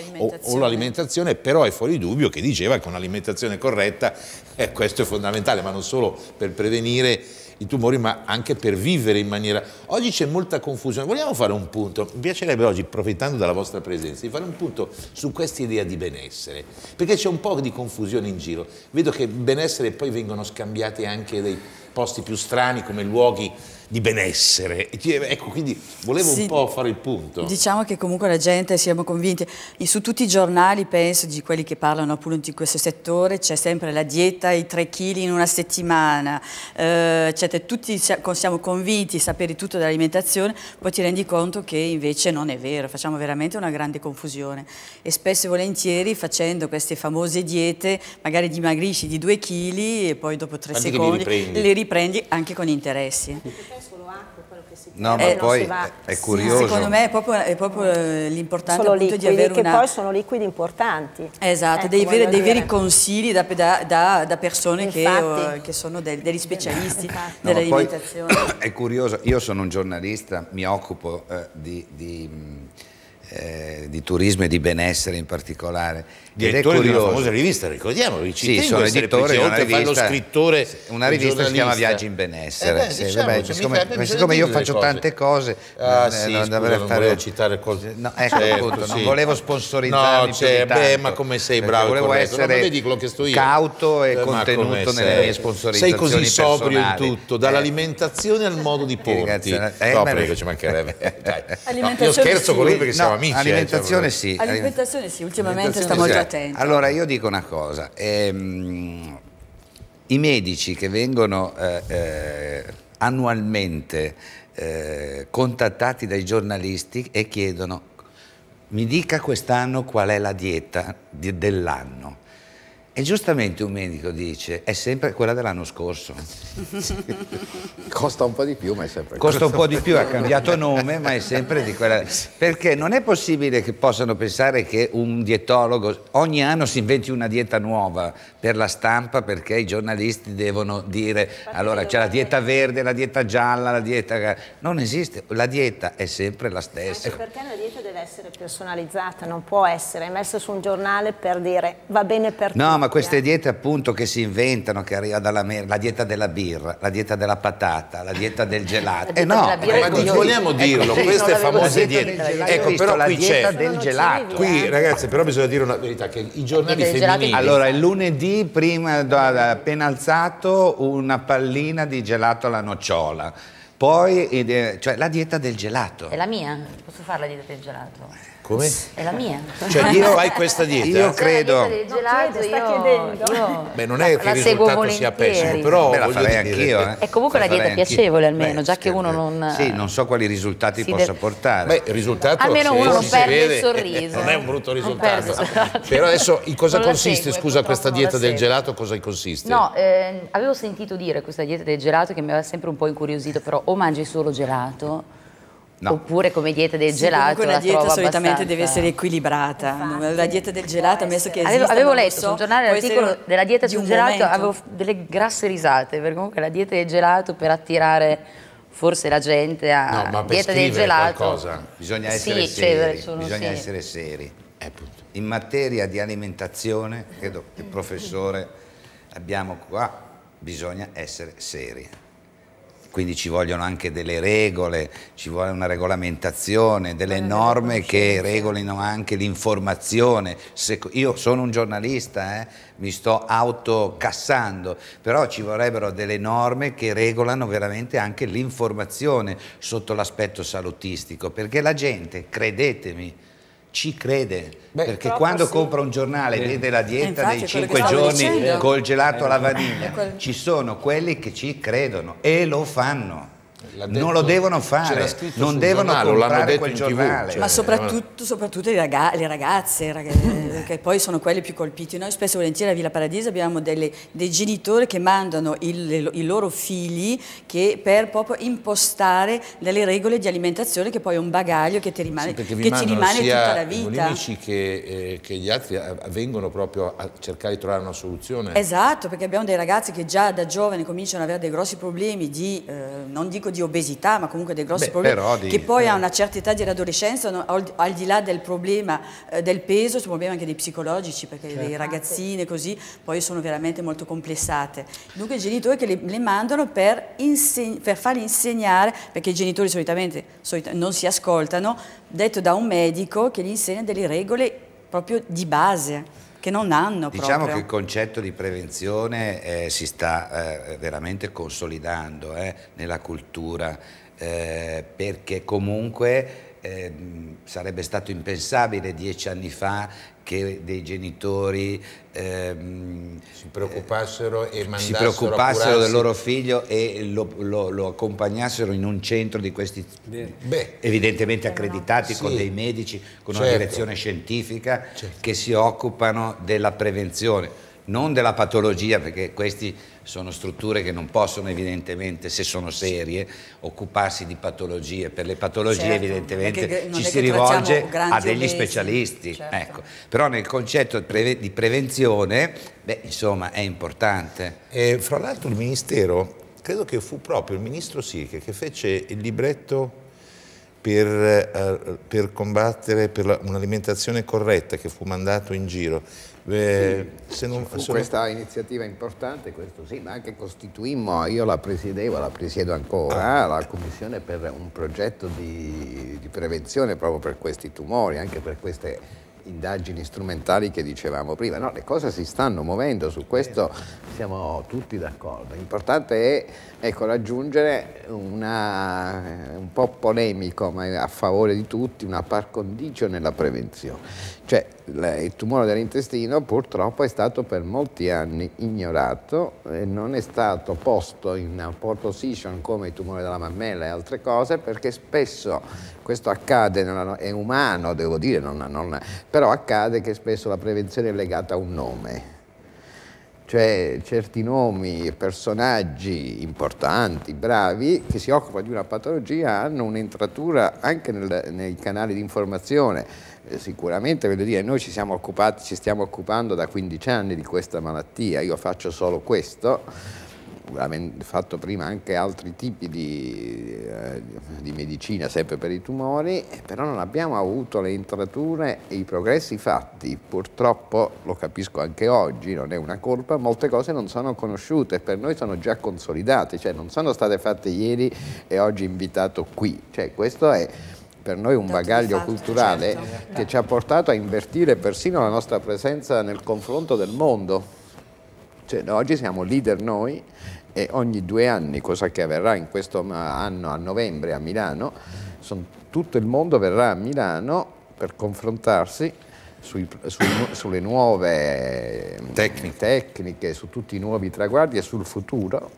Speaker 1: l'alimentazione, però è fuori dubbio che diceva che un'alimentazione corretta, eh, questo è fondamentale, ma non solo per prevenire i tumori, ma anche per vivere in maniera... Oggi c'è molta confusione, vogliamo fare un punto, mi piacerebbe oggi, approfittando della vostra presenza, di fare un punto su questa idea di benessere, perché c'è un po' di confusione in giro, vedo che benessere poi vengono scambiate anche dai posti più strani come luoghi di benessere. Ecco, quindi volevo sì, un po' fare il punto.
Speaker 6: Diciamo che comunque la gente, siamo convinti, su tutti i giornali, penso, di quelli che parlano appunto di questo settore, c'è sempre la dieta, i tre chili in una settimana, eh, cioè, tutti siamo convinti, di sapere tutto dell'alimentazione, poi ti rendi conto che invece non è vero, facciamo veramente una grande confusione. E spesso e volentieri facendo queste famose diete, magari dimagrisci di due chili e poi dopo 3 secondi riprendi. le riprendi anche con interessi è solo acqua
Speaker 2: quello che si No, eh,
Speaker 6: ma
Speaker 4: poi va... è curioso. Sì, secondo me è
Speaker 6: proprio, proprio l'importante di avere che una... poi sono
Speaker 4: liquidi importanti.
Speaker 6: Esatto, ecco, dei, veri, dei, veri, consigli da, da, da persone che, uh, che, sono del, degli specialisti no, dell'alimentazione.
Speaker 2: È curioso, io sono un giornalista, mi occupo eh, di, di, mm, eh, di turismo e di benessere in particolare direttore di una famosa rivista, ricordiamo, ci sì, sono editore di una rivista, oltre scrittore una rivista si chiama Viaggi in benessere. Eh beh, sì, diciamo, vabbè, cioè, siccome, fai, siccome io faccio cose. tante
Speaker 3: cose, ah, non, eh, sì, non scusa, non fare
Speaker 2: citare cose. No, ecco, certo, appunto, sì. non volevo sponsorizzarmi no, cioè, tanto, beh, ma come sei bravo, volevo essere
Speaker 3: che sto io. cauto e eh, contenuto nelle
Speaker 8: mie sponsorizzazioni. Sei così sobrio in tutto,
Speaker 1: dall'alimentazione al eh, modo di porti. Eh, no, prego, ci mancherebbe.
Speaker 2: Io scherzo con lui perché siamo amici. Cioè, alimentazione
Speaker 1: sì.
Speaker 6: Alimentazione sì, ultimamente stiamo già attento.
Speaker 2: Allora io dico una cosa, ehm, i medici che vengono eh, eh, annualmente eh, contattati dai giornalisti e chiedono mi dica quest'anno qual è la dieta di, dell'anno. E giustamente un medico dice, è sempre quella dell'anno scorso.
Speaker 3: Costa un po' di più, ma è sempre quella. Costa un po' di più, ha cambiato nome,
Speaker 2: ma è sempre di quella. Perché non è possibile che possano pensare che un dietologo ogni anno si inventi una dieta nuova per la stampa perché i giornalisti devono dire allora c'è la dieta verde, la dieta gialla, la dieta... Non esiste, la dieta è sempre la stessa. Anche
Speaker 4: perché la dieta deve essere personalizzata, non può essere messa su un giornale per dire va bene per no, tutti.
Speaker 2: No, ma queste eh. diete appunto che si inventano, che arrivano dall'America, la dieta della birra, la dieta della patata, la dieta del gelato. Dieta eh no, ma non vogliamo dirlo, ecco, queste famose diete. Ecco, però la qui c'è. del gelato.
Speaker 1: Qui eh. ragazzi, però bisogna dire una verità, che i giornali femminili... Allora,
Speaker 2: il lunedì prima, appena alzato, una pallina di gelato alla nocciola poi, cioè, la dieta del gelato. È la
Speaker 7: mia? Posso fare la dieta del gelato? Eh. Come? È la mia. Cioè, io fai questa dieta? Io credo. La dieta gelato, io, io
Speaker 2: Beh, non è la, che il risultato sia pessimo, però Beh, la farei anch'io. Eh. È comunque la una dieta piacevole
Speaker 7: almeno, Beh, già che uno non Sì,
Speaker 2: eh, non so quali
Speaker 1: risultati si possa portare. Beh, il risultato
Speaker 7: Almeno uno non perde
Speaker 2: vede, il
Speaker 1: sorriso. Non è un brutto risultato. Però adesso in cosa consiste, segue, scusa, questa dieta del gelato? Cosa consiste? No,
Speaker 7: eh, avevo sentito dire questa dieta del gelato che mi aveva sempre un po' incuriosito, però o mangi solo gelato
Speaker 6: No. Oppure come dieta del sì, gelato. la, una dieta solitamente abbastanza... deve essere equilibrata. Infatti, la dieta del gelato, ammesso che esista, avevo, letto su un giornale l'articolo della dieta sul gelato, momento. avevo
Speaker 7: delle grasse risate, perché comunque la dieta del gelato per attirare forse la gente a no, ma dieta del gelato. Qualcosa. Bisogna essere sì, seri. Cioè, bisogna sì.
Speaker 2: essere cioè, seri. Eh, In materia di alimentazione, credo che il professore abbiamo qua, bisogna essere seri quindi ci vogliono anche delle regole, ci vuole una regolamentazione, delle norme che regolino anche l'informazione. Io sono un giornalista, eh, mi sto autocassando, però ci vorrebbero delle norme che regolano veramente anche l'informazione sotto l'aspetto salutistico, perché la gente, credetemi, ci crede Beh, perché quando sì. compra un giornale e eh. vede la dieta eh, dei 5 giorni dicendo. col gelato eh, alla vaniglia ci sono quelli che ci credono e lo fanno non lo devono fare, non devono giornale, comprare quel giornale. TV, cioè, Ma soprattutto,
Speaker 6: soprattutto raga le ragazze, ragazze che poi sono quelle più colpite. Noi spesso volentieri a Villa Paradiso abbiamo delle, dei genitori che mandano il, i loro figli che per proprio impostare delle regole di alimentazione che poi è un bagaglio che ti rimane, sì, che ti rimane tutta la vita. Gli amici
Speaker 1: che, eh, che gli altri eh, vengono proprio a cercare di trovare una soluzione.
Speaker 6: Esatto, perché abbiamo dei ragazzi che già da giovani cominciano ad avere dei grossi problemi di, eh, non dico dico di obesità, ma comunque dei grossi Beh, problemi, di, che poi eh. a una certa età dell'adolescenza, al, di là del problema eh, del peso, sono problemi anche dei psicologici, perché certo. le ah, ragazzine così poi sono veramente molto complessate. Dunque i genitori che le, le mandano per, per fargli insegnare, perché i genitori solitamente solit non si ascoltano, detto da un medico che gli insegna delle regole proprio di base che non hanno diciamo proprio. Diciamo che il
Speaker 2: concetto di prevenzione eh, si sta eh, veramente consolidando eh, nella cultura eh, perché comunque Ehm, sarebbe stato impensabile dieci anni fa che dei genitori ehm, si
Speaker 1: preoccupassero e eh, si preoccupassero del loro
Speaker 2: figlio e lo, lo, lo, accompagnassero in un centro di questi Beh, evidentemente accreditati sì, con dei medici, con certo. una direzione scientifica certo. che si occupano della prevenzione, non della patologia perché questi sono strutture che non possono evidentemente, se sono serie, occuparsi di patologie. Per le patologie certo, evidentemente ci si rivolge a degli obesi, specialisti. Certo. Ecco. Però nel concetto di prevenzione, beh, insomma, è importante.
Speaker 1: E fra l'altro il Ministero, credo che fu proprio il Ministro Sirche che fece il libretto per, eh, per combattere per un'alimentazione corretta che fu mandato
Speaker 3: in giro. Eh, sì, non, se... Questa iniziativa importante, questo sì, ma anche costituimmo, eh, io la presiedevo, la presiedo ancora, ah. la commissione per un progetto di, di prevenzione proprio per questi tumori, anche per queste indagini strumentali che dicevamo prima. No, le cose si stanno muovendo, su questo siamo tutti d'accordo. L'importante è ecco, raggiungere una, un po' polemico, ma a favore di tutti, una par condicio nella prevenzione. Cioè, il tumore dell'intestino purtroppo è stato per molti anni ignorato e non è stato posto in position come il tumore della mammella e altre cose perché spesso questo accade, è umano devo dire, non, non, però accade che spesso la prevenzione è legata a un nome cioè certi nomi e personaggi importanti, bravi, che si occupano di una patologia hanno un'entratura anche nel, nei canali di informazione eh, sicuramente, voglio dire, noi ci, occupati, ci stiamo occupando da 15 anni di questa malattia, io faccio solo questo, avendo fatto prima anche altri tipi di, eh, di, medicina, sempre per i tumori, però non abbiamo avuto le intrature e i progressi fatti. Purtroppo, lo capisco anche oggi, non è una colpa, molte cose non sono conosciute, per noi sono già consolidate, cioè non sono state fatte ieri e oggi invitato qui. Cioè, questo è per noi un bagaglio culturale certo. che ci ha portato a invertire persino la nostra presenza nel confronto del mondo. Cioè, oggi siamo leader noi e ogni due anni, cosa che avverrà in questo anno a novembre a Milano, tutto il mondo verrà a Milano per confrontarsi sui, su, sulle nuove ehm, Tecnic. tecniche, su tutti i nuovi traguardi e sul futuro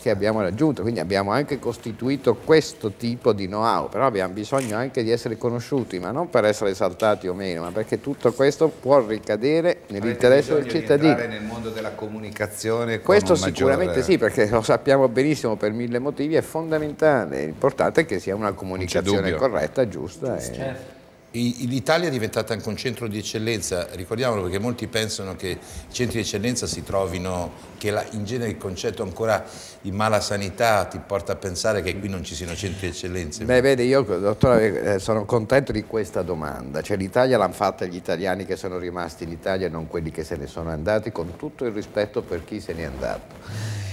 Speaker 3: che abbiamo raggiunto. Quindi abbiamo anche costituito questo tipo di know-how, però abbiamo bisogno anche di essere conosciuti, ma non per essere saltati o meno, ma perché tutto questo può ricadere nell'interesse del cittadino. entrare nel
Speaker 2: mondo della comunicazione. Questo sicuramente maggiore... Eh, sì,
Speaker 3: perché lo sappiamo benissimo per mille motivi, è fondamentale, l'importante è che sia una comunicazione corretta, giusta. Certo.
Speaker 1: E... L'Italia è diventata anche un centro di eccellenza, ricordiamolo perché molti pensano che i centri di eccellenza si trovino, che la, in genere il concetto ancora di mala sanità ti porta a pensare che qui non ci siano centri di eccellenza.
Speaker 3: Beh, vede, io dottore eh, sono contento di questa domanda, cioè l'Italia l'hanno fatta gli italiani che sono rimasti in Italia e non quelli che se ne sono andati, con tutto il rispetto per chi se n'è andato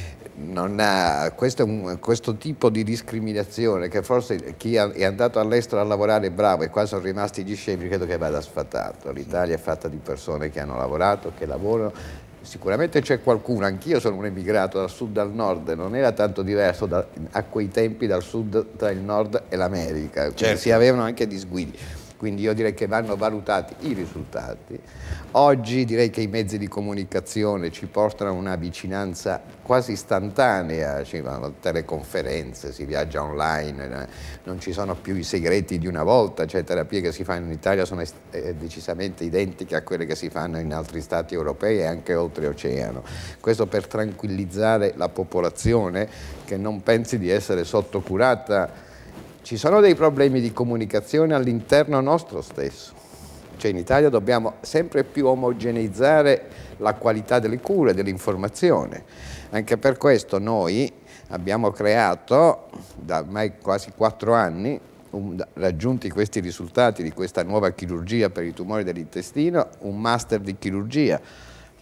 Speaker 3: ha, questo, un, questo, tipo di discriminazione che forse chi è andato all'estero a lavorare è bravo e qua sono rimasti gli scemi, credo che vada sfatato. L'Italia è fatta di persone che hanno lavorato, che lavorano. Sicuramente c'è qualcuno, anch'io sono un emigrato dal sud al nord, non era tanto diverso da, a quei tempi dal sud tra il nord e l'America, certo. si avevano anche disguidi quindi io direi che vanno valutati i risultati. Oggi direi che i mezzi di comunicazione ci portano a una vicinanza quasi istantanea, ci vanno teleconferenze, si viaggia online, eh, non ci sono più i segreti di una volta, cioè terapie che si fanno in Italia sono eh, decisamente identiche a quelle che si fanno in altri stati europei e anche oltreoceano. Questo per tranquillizzare la popolazione che non pensi di essere sottocurata ci sono dei problemi di comunicazione all'interno nostro stesso. Cioè in Italia dobbiamo sempre più omogeneizzare la qualità delle cure, dell'informazione. Anche per questo noi abbiamo creato, da ormai quasi quattro anni, un, raggiunti questi risultati di questa nuova chirurgia per i tumori dell'intestino, un master di chirurgia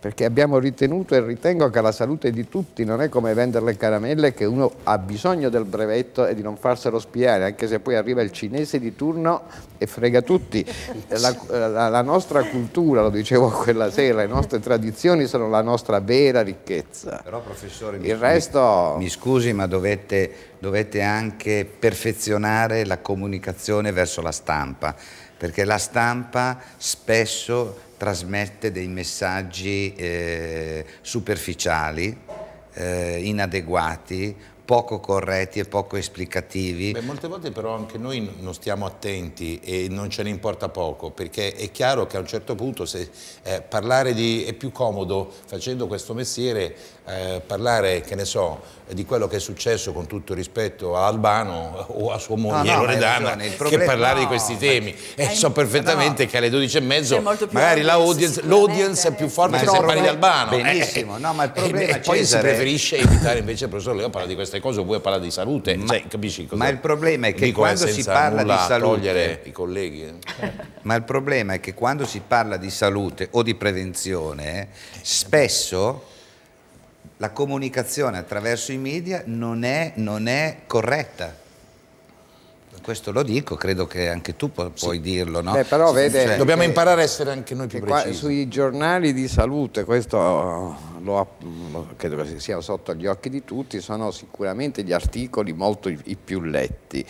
Speaker 3: perché abbiamo ritenuto e ritengo che la salute di tutti non è come vendere le caramelle che uno ha bisogno del brevetto e di non farselo spiare, anche se poi arriva il cinese di turno e frega tutti. La, la, la nostra cultura, lo dicevo quella sera, le nostre tradizioni sono la nostra vera ricchezza.
Speaker 2: Però professore, mi,
Speaker 3: resto... mi, scusi ma dovete, dovete anche perfezionare la
Speaker 2: comunicazione verso la stampa, perché la stampa spesso trasmette dei messaggi eh, superficiali, eh, inadeguati, poco corretti e poco esplicativi.
Speaker 1: Beh, molte volte però anche noi non stiamo attenti e non ce ne importa poco, perché è chiaro che a un certo punto se, eh, parlare di, è più comodo facendo questo mestiere eh, parlare, che ne so, di quello che è successo con tutto rispetto a Albano o a sua moglie no, no, Loredana problema, che parlare no, di questi temi. Eh, so perfettamente che alle 12 e mezzo magari l'audience, è più forte se parli di Albano. Eh. Benissimo, eh, no, ma il problema eh, poi si preferisce evitare invece il professor Leo parlare di queste cose oppure parla di salute. Ma, cioè, capisci cosa? Ma il problema è che Dico, eh, quando si parla di salute i colleghi. Eh.
Speaker 2: Ma il problema è che quando si parla di salute o di prevenzione, spesso la comunicazione attraverso i media non è, non è corretta
Speaker 1: questo lo
Speaker 3: dico, credo che anche tu pu puoi sì. dirlo. No? Beh, però, vede, cioè, dobbiamo eh, imparare a
Speaker 1: essere anche noi più precisi.
Speaker 3: sui giornali di salute, questo lo, lo, credo che sia sotto gli occhi di tutti, sono sicuramente gli articoli molto i, i più letti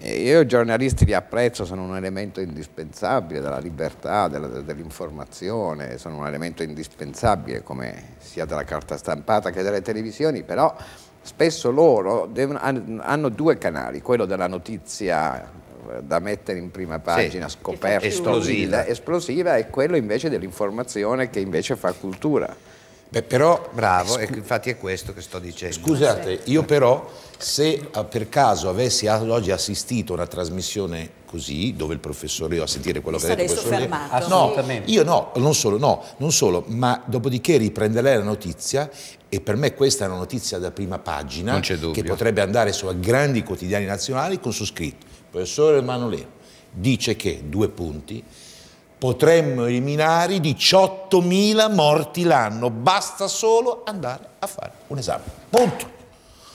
Speaker 3: io i giornalisti li apprezzo, sono un elemento indispensabile della libertà, dell'informazione, dell sono un elemento indispensabile come sia della carta stampata che delle televisioni, però spesso loro devono, hanno due canali, quello della notizia eh, da mettere in prima pagina, sì, scoperta, esplosiva. esplosiva e quello invece dell'informazione che invece fa cultura.
Speaker 1: Beh, però, Bravo, ecco,
Speaker 2: infatti è questo che sto dicendo.
Speaker 1: Scusate, io però se ah, per caso avessi oggi assistito a una trasmissione così, dove il professore io a sentire quello che ha detto il professore... Assolutamente. No, io no, non solo, no, non solo, ma dopodiché riprende lei la notizia e per me questa è una notizia da prima pagina che potrebbe andare su grandi quotidiani nazionali con su scritto professore Manolero dice che, due punti, potremmo eliminare 18.000 morti l'anno, basta solo andare a fare un esame. Punto.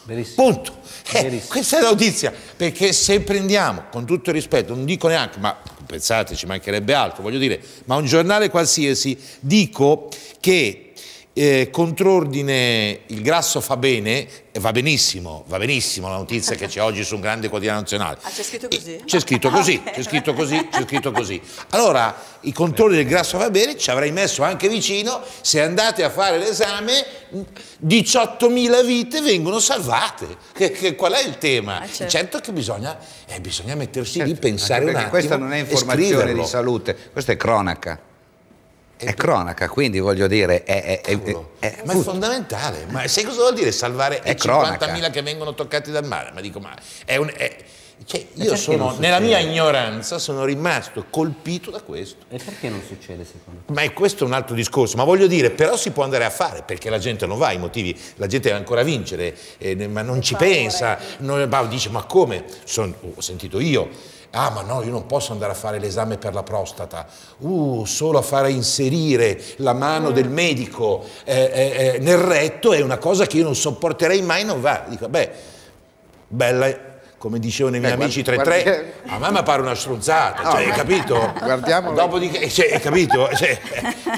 Speaker 1: Verissimo. Punto. Eh, questa è la notizia, perché se prendiamo, con tutto il rispetto, non dico neanche, ma pensate ci mancherebbe altro, voglio dire, ma un giornale qualsiasi, dico che eh, controordine il grasso fa bene, eh, va benissimo, va benissimo la notizia che c'è oggi su un grande quotidiano nazionale. Ah,
Speaker 5: c'è scritto così? C'è scritto ah, così, okay. c'è scritto
Speaker 1: così, c'è scritto così. Allora, i controlli del grasso va bene ci avrei messo anche vicino, se andate a fare l'esame 18.000 vite vengono salvate. Che, che, qual è il tema? Ah, certo. certo. certo che bisogna, eh, bisogna mettersi certo, lì, pensare un attimo questa non è informazione di
Speaker 2: salute, questa è cronaca è, cronaca, quindi voglio dire, è, è, è ma è
Speaker 1: fondamentale. Ma sai cosa vuol dire salvare è 50.000 che vengono toccati dal mare? Ma dico, ma è un... Cioè, io sono, nella mia ignoranza sono rimasto colpito da questo. E perché non succede secondo te? Ma è questo è un altro discorso, ma voglio dire, però si può andare a fare, perché la gente non va, i motivi, la gente deve ancora vincere, eh, ma non ci pensa, non, ma dice ma come? Sono, ho sentito io, ah ma no, io non posso andare a fare l'esame per la prostata, uh, solo a fare inserire la mano del mm. medico eh, eh, eh, nel retto è una cosa che io non sopporterei mai, non va. Dico, beh, bella come dicevano i miei eh, amici 3-3, a me mi pare una stronzata, no, ah, cioè, hai capito? Guardiamolo. Dopodiché, cioè, hai capito? Cioè,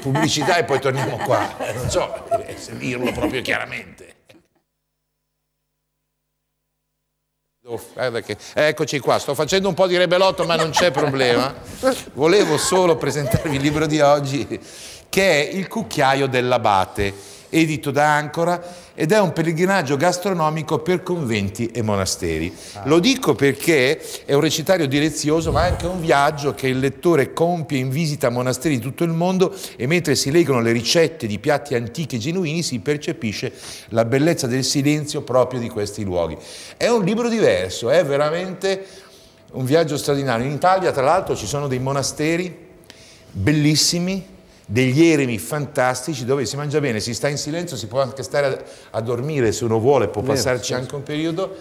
Speaker 1: pubblicità e poi torniamo qua, non so, se dirlo proprio chiaramente. Oh, che, eccoci qua, sto facendo un po' di rebelotto ma non c'è problema. Volevo solo presentarvi il libro di oggi che è Il cucchiaio dell'abate edito da Ancora, ed è un pellegrinaggio gastronomico per conventi e monasteri. Ah. Lo dico perché è un recitario direzioso, ma anche un viaggio che il lettore compie in visita a monasteri di tutto il mondo e mentre si leggono le ricette di piatti antichi e genuini si percepisce la bellezza del silenzio proprio di questi luoghi. È un libro diverso, è veramente un viaggio straordinario. In Italia, tra l'altro, ci sono dei monasteri bellissimi, degli eremi fantastici dove si mangia bene, si sta in silenzio, si può anche stare a, a dormire se uno vuole, può passarci anche un periodo.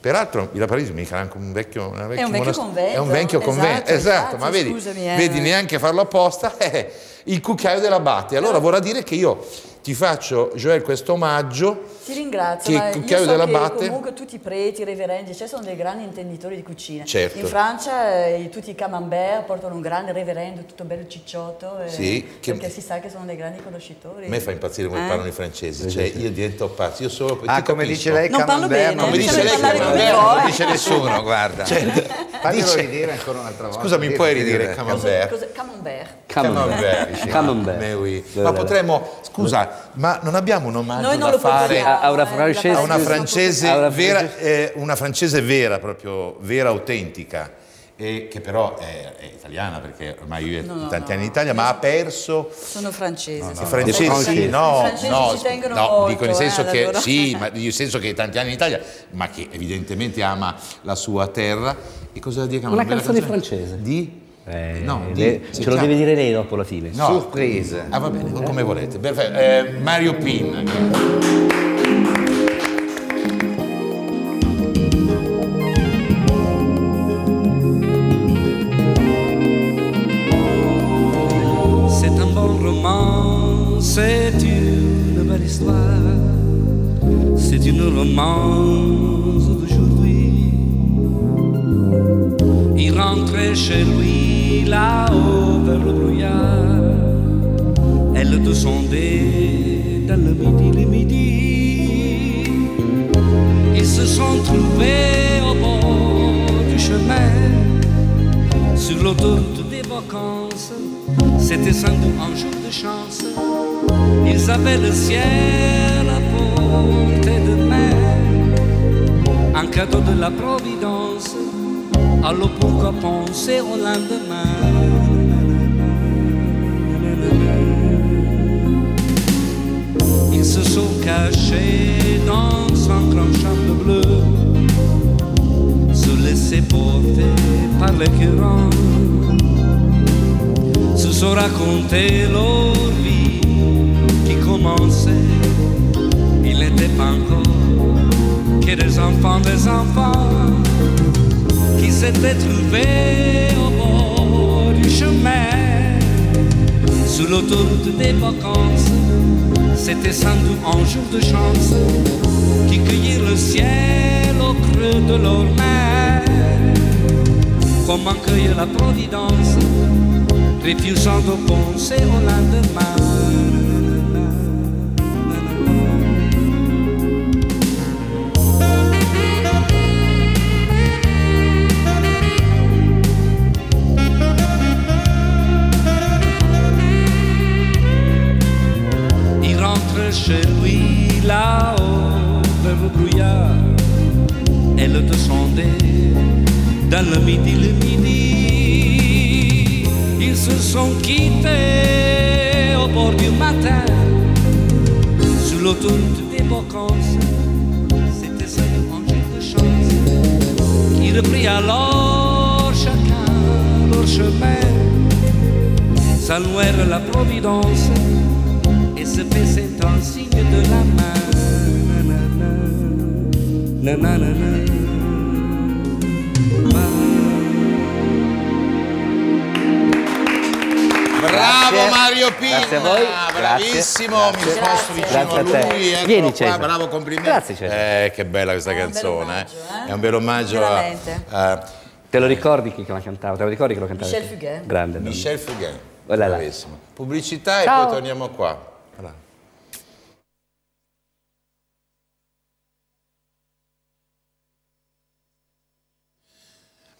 Speaker 1: Peraltro la Parigi mica anche un vecchio, una vecchia, è un vecchio convento. È un vecchio esatto, convento, esatto, esatto ma vedi, scusami, eh. vedi neanche farlo apposta, eh, il cucchiaio dell'abate. Allora vorrà dire che io ti faccio Joel questo omaggio.
Speaker 6: Ti ringrazio, che, io so della che Batte... comunque tutti i preti, i reverendi, cioè sono dei grandi intenditori di cucina. Certo. In Francia eh, tutti i camembert portano un grande reverendo, tutto bello cicciotto, eh, sì, che... perché si sa che sono dei grandi conoscitori. A me fa impazzire come eh? parlano i
Speaker 1: francesi, cioè io divento pazzo, io solo... Ah, come
Speaker 2: dice lei,
Speaker 5: non parlo bene, come dice lei, camembert, non dice nessuno, guarda. Cioè,
Speaker 2: dice... ridire ancora un'altra volta. scusami puoi ridire camembert? Camembert.
Speaker 5: Camembert.
Speaker 1: Camembert. Ah, ma potremmo, scusa, ma non abbiamo un omaggio da fare a, una francese, a una francese, a francese vera, eh, una francese vera, proprio vera, autentica. E che però è, è, italiana perché ormai io no, no, tanti no. anni in Italia, ma ha perso.
Speaker 6: Sono francese. No, no, francesi,
Speaker 1: francesi, no, francesi no, no, molto, dico nel senso eh, che allora. sì, ma nel senso che tanti anni in Italia, ma che evidentemente ama la sua terra. E cosa dire che una, una canzone, canzone
Speaker 5: francese? Di eh, no, le, di, ce lo deve dire lei dopo la fine. No. Sorprese.
Speaker 1: Ah, va bene, come volete. Perfetto. Eh, Mario Pin.
Speaker 5: raconter leur vie qui commençait. Il n'était pas encore que des enfants, des enfants qui s'étaient trouvés au bord du chemin. Sous l'autoroute des vacances, c'était sans doute un jour de chance qui cueillirent le ciel au creux de leur mains. Comment cueille la providence de penser au lendemain. Il chez lui là-haut vers le brouillard. Elle descendait dans le midi lumineux se sont quittés au bord du matin Sous l'automne des vacances. C'était un ange de chance qui reprit alors chacun leur chemin. Saluèrent la providence et se baissaient en signe de la main. Nanana. Bravo Mario Pina. Grazie
Speaker 1: a voi. Ah, bravissimo, Grazie. mi sposto vicino a lui. Ecco Vieni, qua, bravo, complimenti. Grazie, Cesare. Eh, che bella questa è ah, canzone. Omaggio, eh. eh? È un bel omaggio a, a... Te lo ricordi chi la cantava? Te lo ricordi che lo cantava? Michel Fugain. Grande. Michel Fugain. Bravissimo. Pubblicità Ciao. e poi torniamo qua.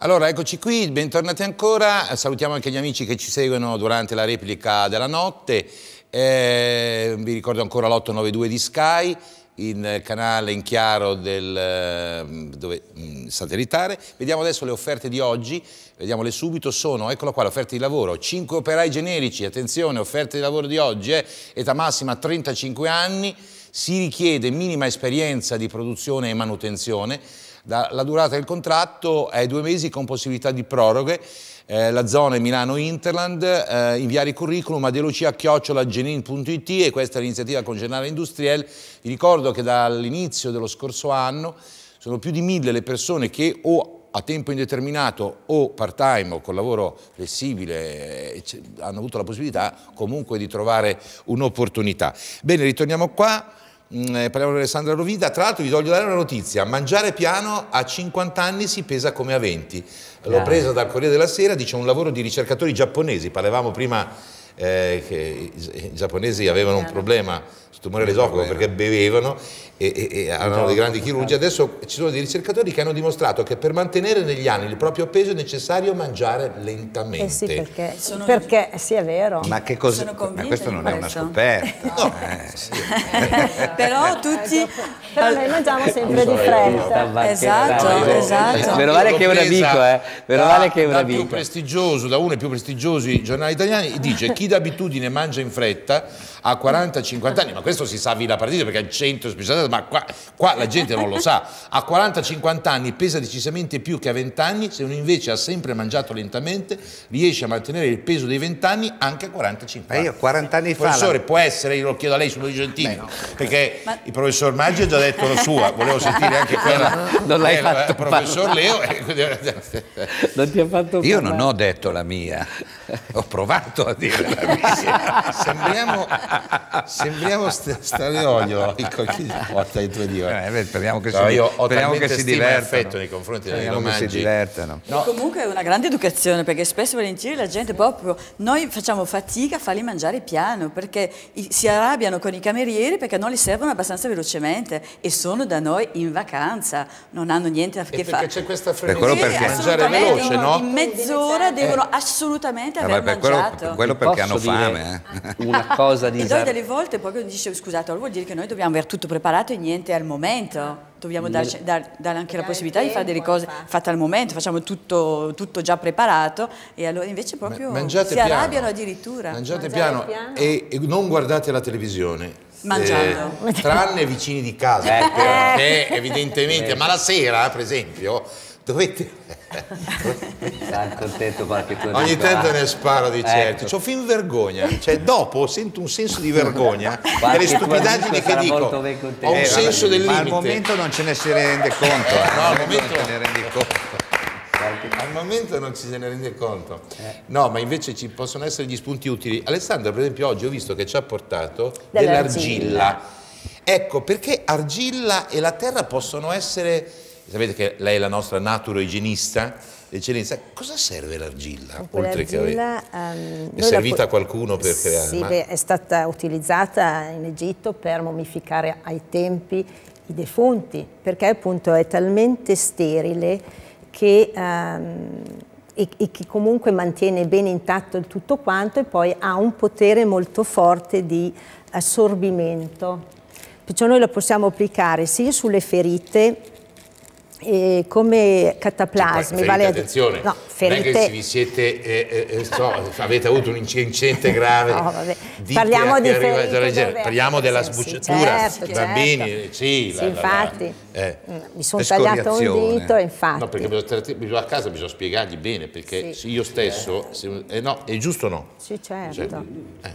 Speaker 1: Allora, eccoci qui, bentornati ancora, salutiamo anche gli amici che ci seguono durante la replica della notte, eh, vi ricordo ancora l'892 di Sky, il canale in chiaro del eh, dove, mm, satellitare. Vediamo adesso le offerte di oggi, vediamole subito, sono, eccola qua, le offerte di lavoro, 5 operai generici, attenzione, offerte di lavoro di oggi, eh, età massima 35 anni, si richiede minima esperienza di produzione e manutenzione, da, la durata del contratto è due mesi con possibilità di proroghe. Eh, la zona è Milano-Interland, eh, inviare il curriculum a delucia.genin.it e questa è l'iniziativa Congenare Industriel. Vi ricordo che dall'inizio dello scorso anno sono più di mille le persone che o a tempo indeterminato o part-time o con lavoro flessibile eh, hanno avuto la possibilità comunque di trovare un'opportunità. Bene, ritorniamo qua. Mm, eh, parliamo di Alessandra Rovida, tra l'altro vi voglio dare una notizia, mangiare piano a 50 anni si pesa come a 20, l'ho ah. presa dal Corriere della Sera, dice un lavoro di ricercatori giapponesi, parlavamo prima eh, che i, i giapponesi avevano un problema questo tumore all'esofago perché bevevano e, e, e erano esatto, dei grandi chirurgi. Esatto. Adesso ci sono dei ricercatori che hanno dimostrato che per mantenere negli anni il proprio peso è necessario mangiare lentamente. Eh sì, perché, sono...
Speaker 4: perché sì, è vero. Ma, che cosa, ma questo non questo. è una
Speaker 3: scoperta. No. Eh, sì.
Speaker 4: Però tutti... Però noi mangiamo sempre di fretta.
Speaker 5: Esatto, io, esatto. Meno male che è un amico, eh.
Speaker 3: Meno male che
Speaker 1: è un amico. Da uno dei più prestigiosi giornali italiani dice chi d'abitudine mangia in fretta a 40-50 anni, ma questo si sa a la partita perché è il centro specializzato, ma qua, qua la gente non lo sa, a 40-50 anni pesa decisamente più che a 20 anni, se uno invece ha sempre mangiato lentamente riesce a mantenere il peso dei 20 anni anche a 45 anni. Ma Io 40 anni fa... professore la... può essere, io lo chiedo a lei sul Gentili, no. perché ma... il professor Maggio ha già detto la sua, volevo sentire anche quella... Non l'hai eh, fatto professor Leo... non ti ha
Speaker 5: fatto
Speaker 2: Io parlare. non ho detto la mia, ho provato a dire la mia.
Speaker 1: Sembriamo Sembriamo st- straniolio in qualche volta dentro di noi. Eh, beh, speriamo che, no, si, io ho speriamo che si divertano. nei confronti dei romanzi. si divertano. No.
Speaker 6: comunque è una grande educazione perché spesso e volentieri la gente proprio, noi facciamo fatica a farli mangiare piano perché si arrabbiano con i camerieri perché non li servono abbastanza velocemente e sono da noi in vacanza, non hanno niente a che fare. Perché c'è questa frenesia per perché mangiare veloce, devono, no? In mezz'ora eh. devono assolutamente eh, aver per mangiato.
Speaker 5: Quello, per quello perché hanno fame. Eh. Una cosa di mi poi esatto. delle
Speaker 6: volte poi qualcuno dice scusate, allora vuol dire che noi dobbiamo aver tutto preparato e niente al momento. Dobbiamo darci, dar, dare anche la possibilità tempo, di fare delle cose infatti. fatte al momento, facciamo tutto, tutto, già preparato e allora invece proprio Mangiate si piano. arrabbiano addirittura. Mangiate, Mangiate piano, piano.
Speaker 3: E, e
Speaker 1: non guardate la televisione, eh, Mangiando. Eh, tranne vicini di casa, eh, che evidentemente, eh. ma la sera per esempio Dovete... contento qualche cosa. Ogni ecco. tanto ne sparo di certo. Ecco. Ho fin vergogna. Cioè, dopo sento un senso di vergogna delle stupidaggini che dico. Ho un eh, senso del limite. al momento
Speaker 2: non ce ne si rende conto. Eh. No, al momento non ce
Speaker 1: ne rendi conto al momento non ci se ne rende conto. Eh. No, ma invece ci possono essere gli spunti utili. Alessandra, per esempio, oggi ho visto che ci ha portato dell'argilla. Dell ecco, perché argilla e la terra possono essere sapete che lei è la nostra naturoigienista, eccellenza, cosa serve l'argilla? Oltre che Um, è ehm, servita a qualcuno per sì, creare? Sì, ma... è
Speaker 4: stata utilizzata in Egitto per momificare ai tempi i defunti, perché appunto è talmente sterile che... Um, e, che comunque mantiene bene intatto il tutto quanto e poi ha un potere molto forte di assorbimento. Perciò noi lo possiamo applicare sia sulle ferite come cataplasmi. Vale a... no, ferite. Non è che
Speaker 1: vi siete, eh, eh, eh, so, avete avuto un incidente grave. no,
Speaker 4: di Parliamo di ferite.
Speaker 1: Parliamo della sbucciatura, certo, certo. bambini, certo. sì. La, infatti. La, la, eh.
Speaker 4: Mm, mi sono tagliato un dito, infatti. No,
Speaker 1: perché bisogna, a casa bisogna spiegargli bene, perché sì. io stesso, certo. se, eh, no, è giusto o no?
Speaker 4: Sì, certo. Cioè,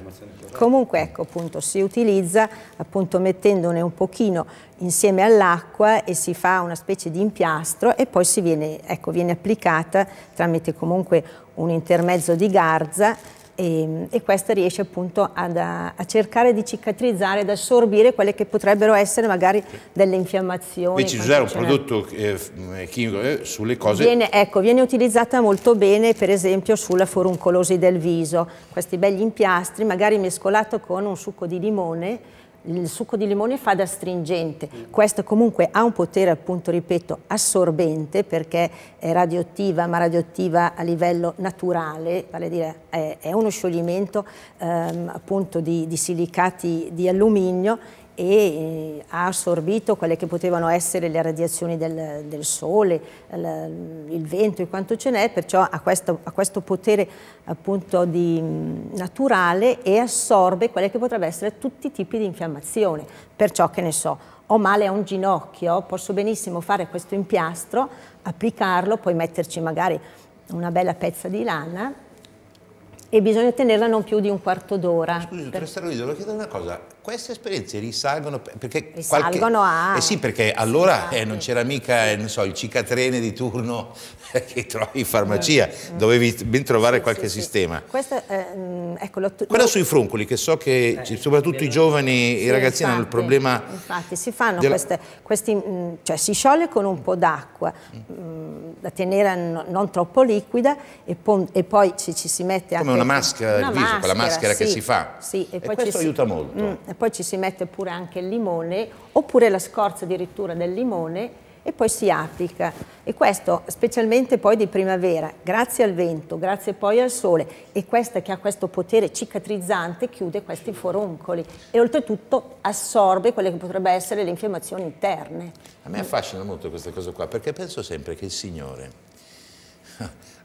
Speaker 4: Comunque, ecco, appunto, si utilizza appunto mettendone un pochino insieme all'acqua e si fa una specie di impiastro e poi si viene, ecco, viene applicata tramite tramite comunque un intermezzo di garza e, ehm, e questa riesce appunto ad, a cercare di cicatrizzare, ad assorbire quelle che potrebbero essere magari delle infiammazioni. Invece di usare un prodotto
Speaker 1: eh, eh, chimico eh, sulle cose... Viene,
Speaker 4: ecco, viene utilizzata molto bene per esempio sulla foruncolosi del viso, questi begli impiastri magari mescolato con un succo di limone il succo di limone fa da stringente, questo comunque ha un potere appunto ripeto assorbente perché è radioattiva ma radioattiva a livello naturale, vale a dire è, è uno scioglimento ehm, appunto di, di silicati di alluminio e eh, ha assorbito quelle che potevano essere le radiazioni del, del sole, il vento e quanto ce n'è, perciò ha questo, ha questo potere appunto di, mm, naturale e assorbe quelle che potrebbero essere tutti i tipi di infiammazione, perciò che ne so, ho male a un ginocchio, posso benissimo fare questo impiastro, applicarlo, poi metterci magari una bella pezza di lana e bisogna tenerla non più di un quarto d'ora. Scusi, per... dottoressa per...
Speaker 1: Luisa, lo chiedo una cosa queste esperienze risalgono, perché risalgono qualche... a... Eh sì, perché allora esatto. eh, non c'era mica, eh, so, il cicatrene di turno che trovi in farmacia, mm, mm. dovevi ben trovare sì, qualche sì, sistema. Sì.
Speaker 4: Questo, eh, mm, ecco, lo... Quello sui
Speaker 1: fruncoli, che so che eh, soprattutto i giovani, i ragazzini infatti, hanno il problema...
Speaker 4: Infatti, si fanno della... queste, questi, cioè si scioglie con un po' d'acqua, da tenere non, troppo liquida e, e poi ci, ci, si mette Come anche... una maschera, una viso, maschera, quella maschera che si fa. Sì, e, e questo ci... aiuta molto. Mm, poi ci si mette pure anche il limone oppure la scorza addirittura del limone e poi si applica e questo specialmente poi di primavera grazie al vento, grazie poi al sole e questa che ha questo potere cicatrizzante chiude questi foroncoli e oltretutto assorbe quelle che potrebbero essere le infiammazioni interne.
Speaker 1: A me affascina molto questa cosa qua perché penso sempre che il Signore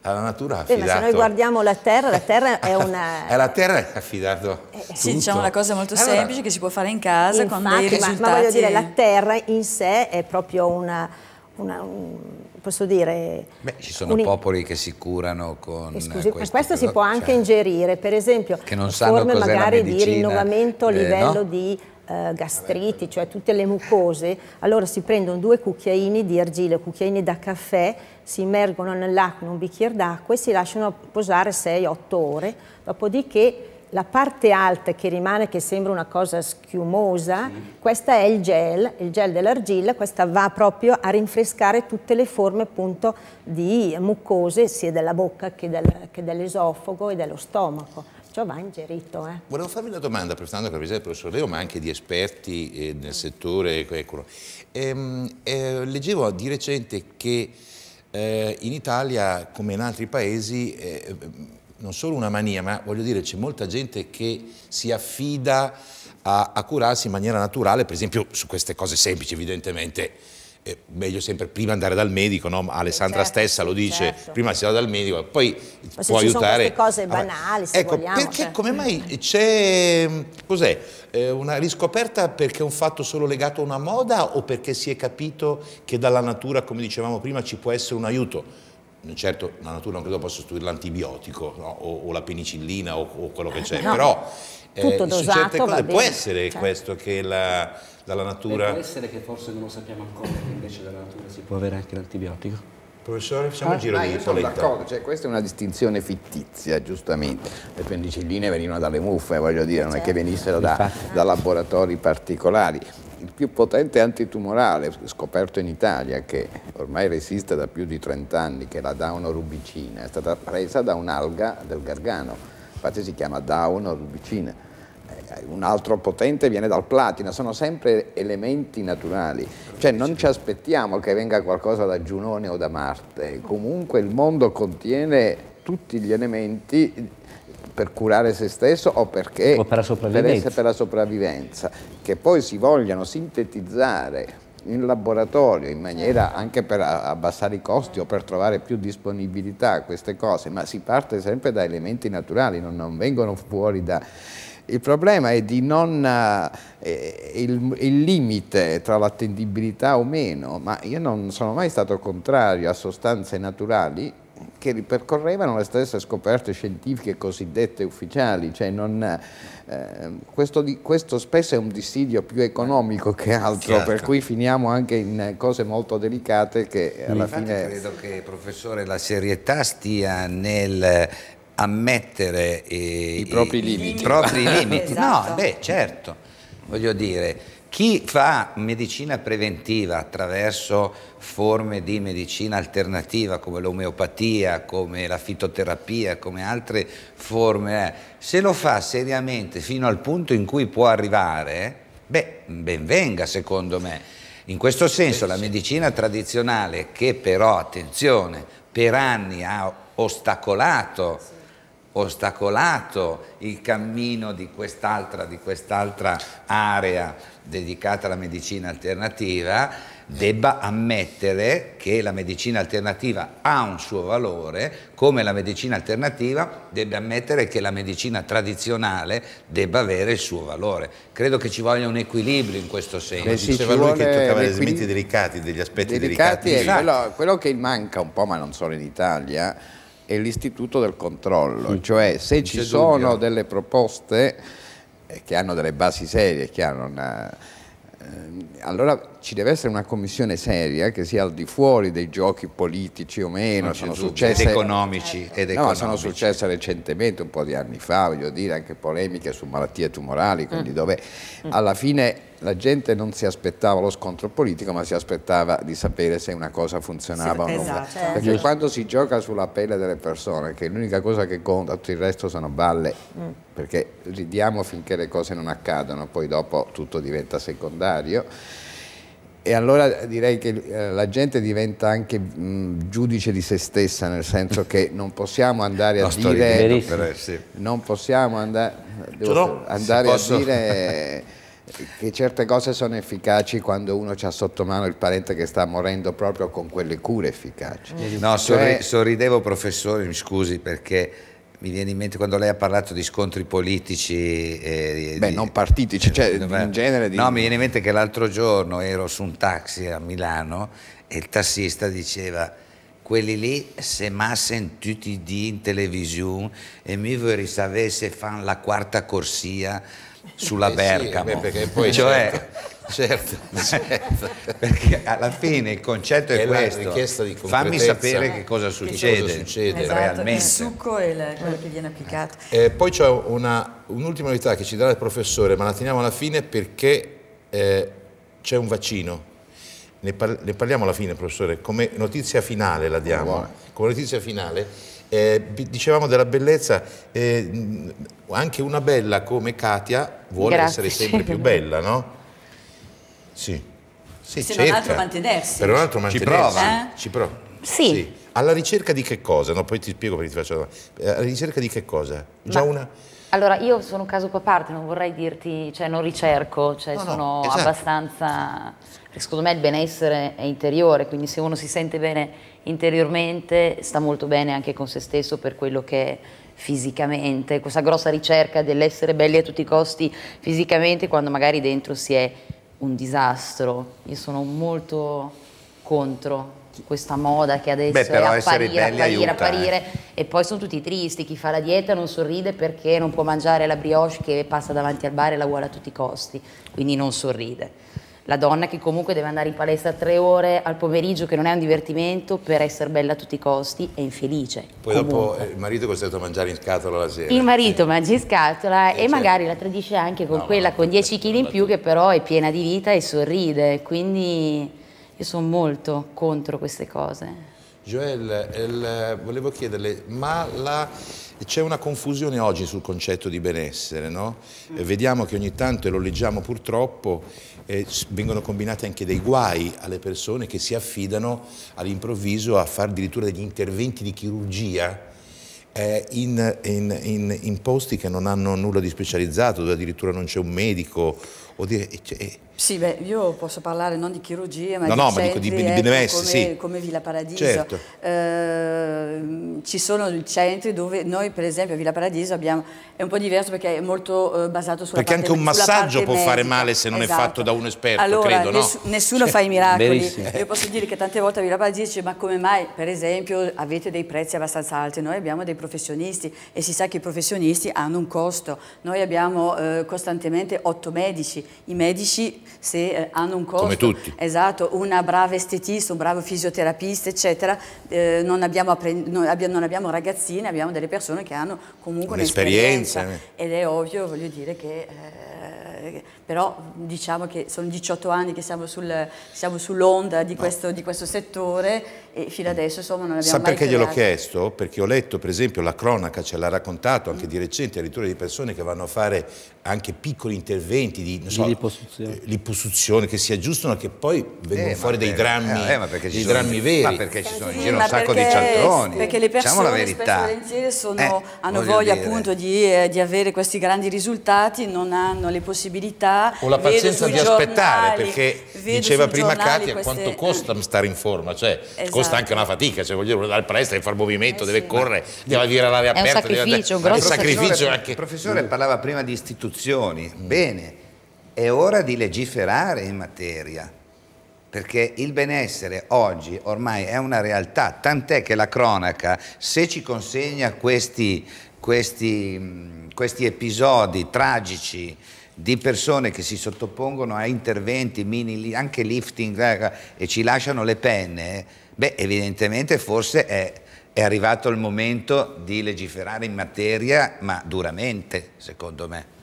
Speaker 1: alla natura ha affidato... Eh, ma se noi guardiamo
Speaker 4: la terra, la terra è una...
Speaker 1: è eh, la terra è ha affidato
Speaker 4: eh, Sì, diciamo una cosa molto allora, semplice che si può fare in casa infatti, con dei risultati... Ma, ma voglio dire, la terra in sé è proprio una... una un, posso dire... Beh,
Speaker 2: ci sono un... popoli che si curano con... Scusi, questo, questo si può anche cioè,
Speaker 4: ingerire, per esempio... Che
Speaker 2: non sanno cos'è magari di rinnovamento a eh, livello no?
Speaker 4: di eh, gastriti, cioè tutte le mucose, allora si prendono due cucchiaini di argilla, cucchiaini da caffè, si immergono nell'acqua in un bicchiere d'acqua e si lasciano posare 6-8 ore, dopodiché la parte alta che rimane, che sembra una cosa schiumosa, sì. questa è il gel, il gel dell'argilla, questa va proprio a rinfrescare tutte le forme appunto di mucose, sia della bocca che, del, che dell'esofago e dello stomaco. Ciò va ingerito. Eh.
Speaker 1: Volevo farvi una domanda, prestando la visita del professor Leo, ma anche di esperti eh, nel settore. Ecco. Ehm, eh, leggevo di recente che eh, in Italia, come in altri paesi, eh, eh, non solo una mania, ma voglio dire c'è molta gente che si affida a, a curarsi in maniera naturale, per esempio su queste cose semplici evidentemente è meglio sempre prima andare dal medico, no? Alessandra eh, certo, stessa lo dice, certo. prima si va dal medico, poi Ma può aiutare. Sono cose banali,
Speaker 4: se ecco, vogliamo. Perché cioè. come
Speaker 1: mai c'è, cos'è, eh, una riscoperta perché è un fatto solo legato a una moda o perché si è capito che dalla natura, come dicevamo prima, ci può essere un aiuto? Eh, certo, la natura non credo possa sostituire l'antibiotico no? o, o, la penicillina o, o quello che c'è, no. però tutto eh, dosato. Cose, può essere cioè. questo che la, dalla natura... E può
Speaker 5: essere che forse non lo sappiamo ancora, che invece dalla natura
Speaker 3: si può avere anche l'antibiotico?
Speaker 5: Professore, facciamo ah, giro di sono d'accordo, cioè, questa è una
Speaker 3: distinzione fittizia, giustamente. Le pennicilline venivano dalle muffe, voglio dire, non certo. è che certo. venissero da, da, laboratori particolari. Il più potente antitumorale scoperto in Italia, che ormai resiste da più di 30 anni, che è la Daunor rubicina, è stata presa da un'alga del Gargano infatti si chiama down o rubicina. Eh, eh, un altro potente viene dal platino, sono sempre elementi naturali, cioè non ci aspettiamo che venga qualcosa da Giunone o da Marte, comunque il mondo contiene tutti gli elementi eh, per curare se stesso o perché o per,
Speaker 5: la per,
Speaker 3: per la sopravvivenza, che poi si vogliano sintetizzare in laboratorio in maniera anche per abbassare i costi o per trovare più disponibilità a queste cose, ma si parte sempre da elementi naturali, non, non vengono fuori da... Il problema è di non eh, il, il, limite tra l'attendibilità o meno, ma io non sono mai stato contrario a sostanze naturali che ripercorrevano le stesse scoperte scientifiche cosiddette ufficiali, cioè non, eh, questo, di, questo, spesso è un dissidio più economico che altro, Chiaro. per certo. cui finiamo anche in cose molto delicate che alla fine... Credo
Speaker 2: che professore la serietà stia nel ammettere eh, i, propri i, limiti. I propri limiti. esatto. No, beh certo, voglio dire chi fa medicina preventiva attraverso forme di medicina alternativa come l'omeopatia, come la fitoterapia, come altre forme, eh, se lo fa seriamente fino al punto in cui può arrivare, beh, ben venga secondo me. In questo senso la medicina tradizionale che però, attenzione, per anni ha ostacolato, ostacolato il cammino di quest'altra, quest area dedicata alla medicina alternativa debba ammettere che la medicina alternativa ha un suo valore, come la medicina alternativa debba ammettere che la medicina tradizionale debba avere il suo valore. Credo che ci voglia un equilibrio in questo senso. Beh, sì, Diceva lui che toccava gli elementi
Speaker 1: delicati, degli
Speaker 2: aspetti delicati. delicati. Quello,
Speaker 3: quello che manca un po', ma non solo in Italia, è l'istituto del controllo, cioè se ci sono delle proposte eh, che hanno delle basi serie, che hanno una, allora ci deve essere una commissione seria che sia al di fuori dei giochi politici o meno, sono successe,
Speaker 2: economici, ed
Speaker 3: economici. No, sono successe recentemente, un po' di anni fa, voglio dire, anche polemiche su malattie tumorali, quindi mm. dove mm. alla fine la gente non si aspettava lo scontro politico, ma si aspettava di sapere se una cosa funzionava sì, o no. Esatto, Perché esatto. quando si gioca sulla pelle delle persone, che è l'unica cosa che conta, tutto il resto sono balle. Mm perché ridiamo finché le cose non accadono, poi dopo tutto diventa secondario. E allora direi che eh, la gente diventa anche mh, giudice di se stessa, nel senso che non possiamo andare a dire... Eh, non possiamo andare, devo, andare a dire che certe cose sono efficaci quando uno ha sotto mano il parente che sta morendo proprio con quelle cure efficaci.
Speaker 2: No, cioè... sorridevo professore, mi scusi perché mi viene in mente quando lei ha parlato di scontri politici. Eh, Beh, di, non partitici, cioè dove, in genere. Di... No, mi viene in mente che l'altro giorno ero su un taxi a Milano e il tassista diceva quelli lì se m'ha sentiti di in televisione e mi vorrei sapere se fanno la quarta corsia sulla eh, eh Bergamo. Sì, beh, poi cioè,
Speaker 1: certo. Certo, certo.
Speaker 2: Perché alla fine il
Speaker 1: concetto è, è questo. Fammi sapere che cosa succede, che cosa succede. Esatto, realmente. Il
Speaker 6: succo è quello che viene applicato.
Speaker 1: Eh, poi c'è un'ultima un novità che ci darà il professore, ma la teniamo alla fine perché eh, c'è un vaccino. Ne, par ne, parliamo alla fine, professore, come notizia finale la diamo. Oh, come notizia finale, eh, dicevamo della bellezza, eh, anche una bella come Katia vuole Grazie. essere sempre più bella, no? Sì. Sì, se cerca. non altro mantenersi. Per un altro mantenersi. Ci prova. Eh? Ci prova. Sì. sì. Alla ricerca di che cosa? No, poi ti spiego perché ti faccio la domanda. Eh, alla ricerca di che cosa? Già Ma... una...
Speaker 7: Allora, io sono un caso a parte, non vorrei dirti, cioè non ricerco, cioè no, sono no, esatto. abbastanza... Secondo me il benessere è interiore, quindi se uno si sente bene interiormente sta molto bene anche con se stesso per quello che è fisicamente, questa grossa ricerca dell'essere belli a tutti i costi fisicamente quando magari dentro si è un disastro. Io sono molto contro questa moda che adesso Beh, è apparire, apparire, aiuta, apparire eh. e poi sono tutti tristi, chi fa la dieta non sorride perché non può mangiare la brioche che passa davanti al bar e la vuole a tutti i costi, quindi non sorride la donna che comunque deve andare in palestra tre ore al pomeriggio, che non è un divertimento, per essere bella a tutti i costi, è infelice. Poi comunque. dopo
Speaker 1: eh, il marito è costretto a mangiare in scatola la sera. Il
Speaker 7: marito sì. Eh. mangia in scatola eh, e, e certo. magari la tradisce anche con no, quella no, con 10 certo, kg certo, in più, che però è piena di vita e sorride. Quindi io sono molto contro queste cose.
Speaker 1: Joel, el, volevo chiederle, ma la, c'è una confusione oggi sul concetto di benessere, no? Mm. vediamo che ogni tanto, e lo leggiamo purtroppo, eh, vengono combinati anche dei guai alle persone che si affidano all'improvviso a fare addirittura degli interventi di chirurgia eh, in, in, in, in, posti che non hanno nulla di specializzato, dove addirittura non c'è un medico o dire... Eh, cioè, eh.
Speaker 6: Sì, beh, io posso parlare non di chirurgia, ma no, di, no, centri, ma dico di, di benessere, ecco, come, sì. come, Villa Paradiso. Certo. Eh, ci sono centri dove noi, per esempio, a Villa Paradiso abbiamo, è un po' diverso perché è molto eh, basato sulla Perché parte, anche un massaggio può medica. fare male se non esatto. è fatto
Speaker 1: da un esperto, allora, credo, no? nessuno fa i cioè, miracoli. Verissimo. Io
Speaker 6: posso dire che tante volte a Villa Paradiso dice, ma come mai, per esempio, avete dei prezzi abbastanza alti? Noi abbiamo dei professionisti e si sa che i professionisti hanno un costo. Noi abbiamo eh, costantemente otto medici i medici se eh, hanno un costo, Come tutti. esatto, una brava estetista, un bravo fisioterapista, eccetera, eh, non, abbiamo non, abbiamo, non, abbiamo ragazzine, abbiamo delle persone che hanno comunque un'esperienza. Un eh. Ed è ovvio, voglio dire che eh, però diciamo che sono 18 anni che siamo, sul, siamo sull'onda di, no. di, questo settore e fino adesso insomma non abbiamo Sa mai perché gliel'ho
Speaker 1: chiesto? Perché ho letto per esempio la cronaca, ce l'ha raccontato anche mm. di recente, addirittura di persone che vanno a fare anche piccoli interventi di, so, liposuzione. Eh, che si aggiustano che poi vengono eh, fuori dei drammi,
Speaker 5: eh, dei drammi veri. Ma perché ci sono
Speaker 2: in giro un sacco perché, di cialtroni. Perché le persone diciamo la
Speaker 6: verità. sono, eh, hanno voglia dire. appunto di, eh, di, avere questi grandi risultati, non hanno le possibilità. O la pazienza di aspettare, perché diceva prima Katia queste... quanto costa
Speaker 1: stare in forma, cioè esatto. costa anche una fatica, cioè voglio andare presto palestra, fare movimento, eh deve sì, correre, deve avere l'aria aperta. È un sacrificio, deve... un grosso sacrificio. Professore,
Speaker 2: uh. parlava prima di istituzione istituzioni. Mm. Bene, è ora di legiferare in materia, perché il benessere oggi ormai è una realtà, tant'è che la cronaca, se ci consegna questi, questi, mm, questi episodi tragici, di persone che si sottopongono a interventi, mini, anche lifting eh, e ci lasciano le penne, beh evidentemente forse è, è, arrivato il momento di legiferare in materia, ma duramente secondo me.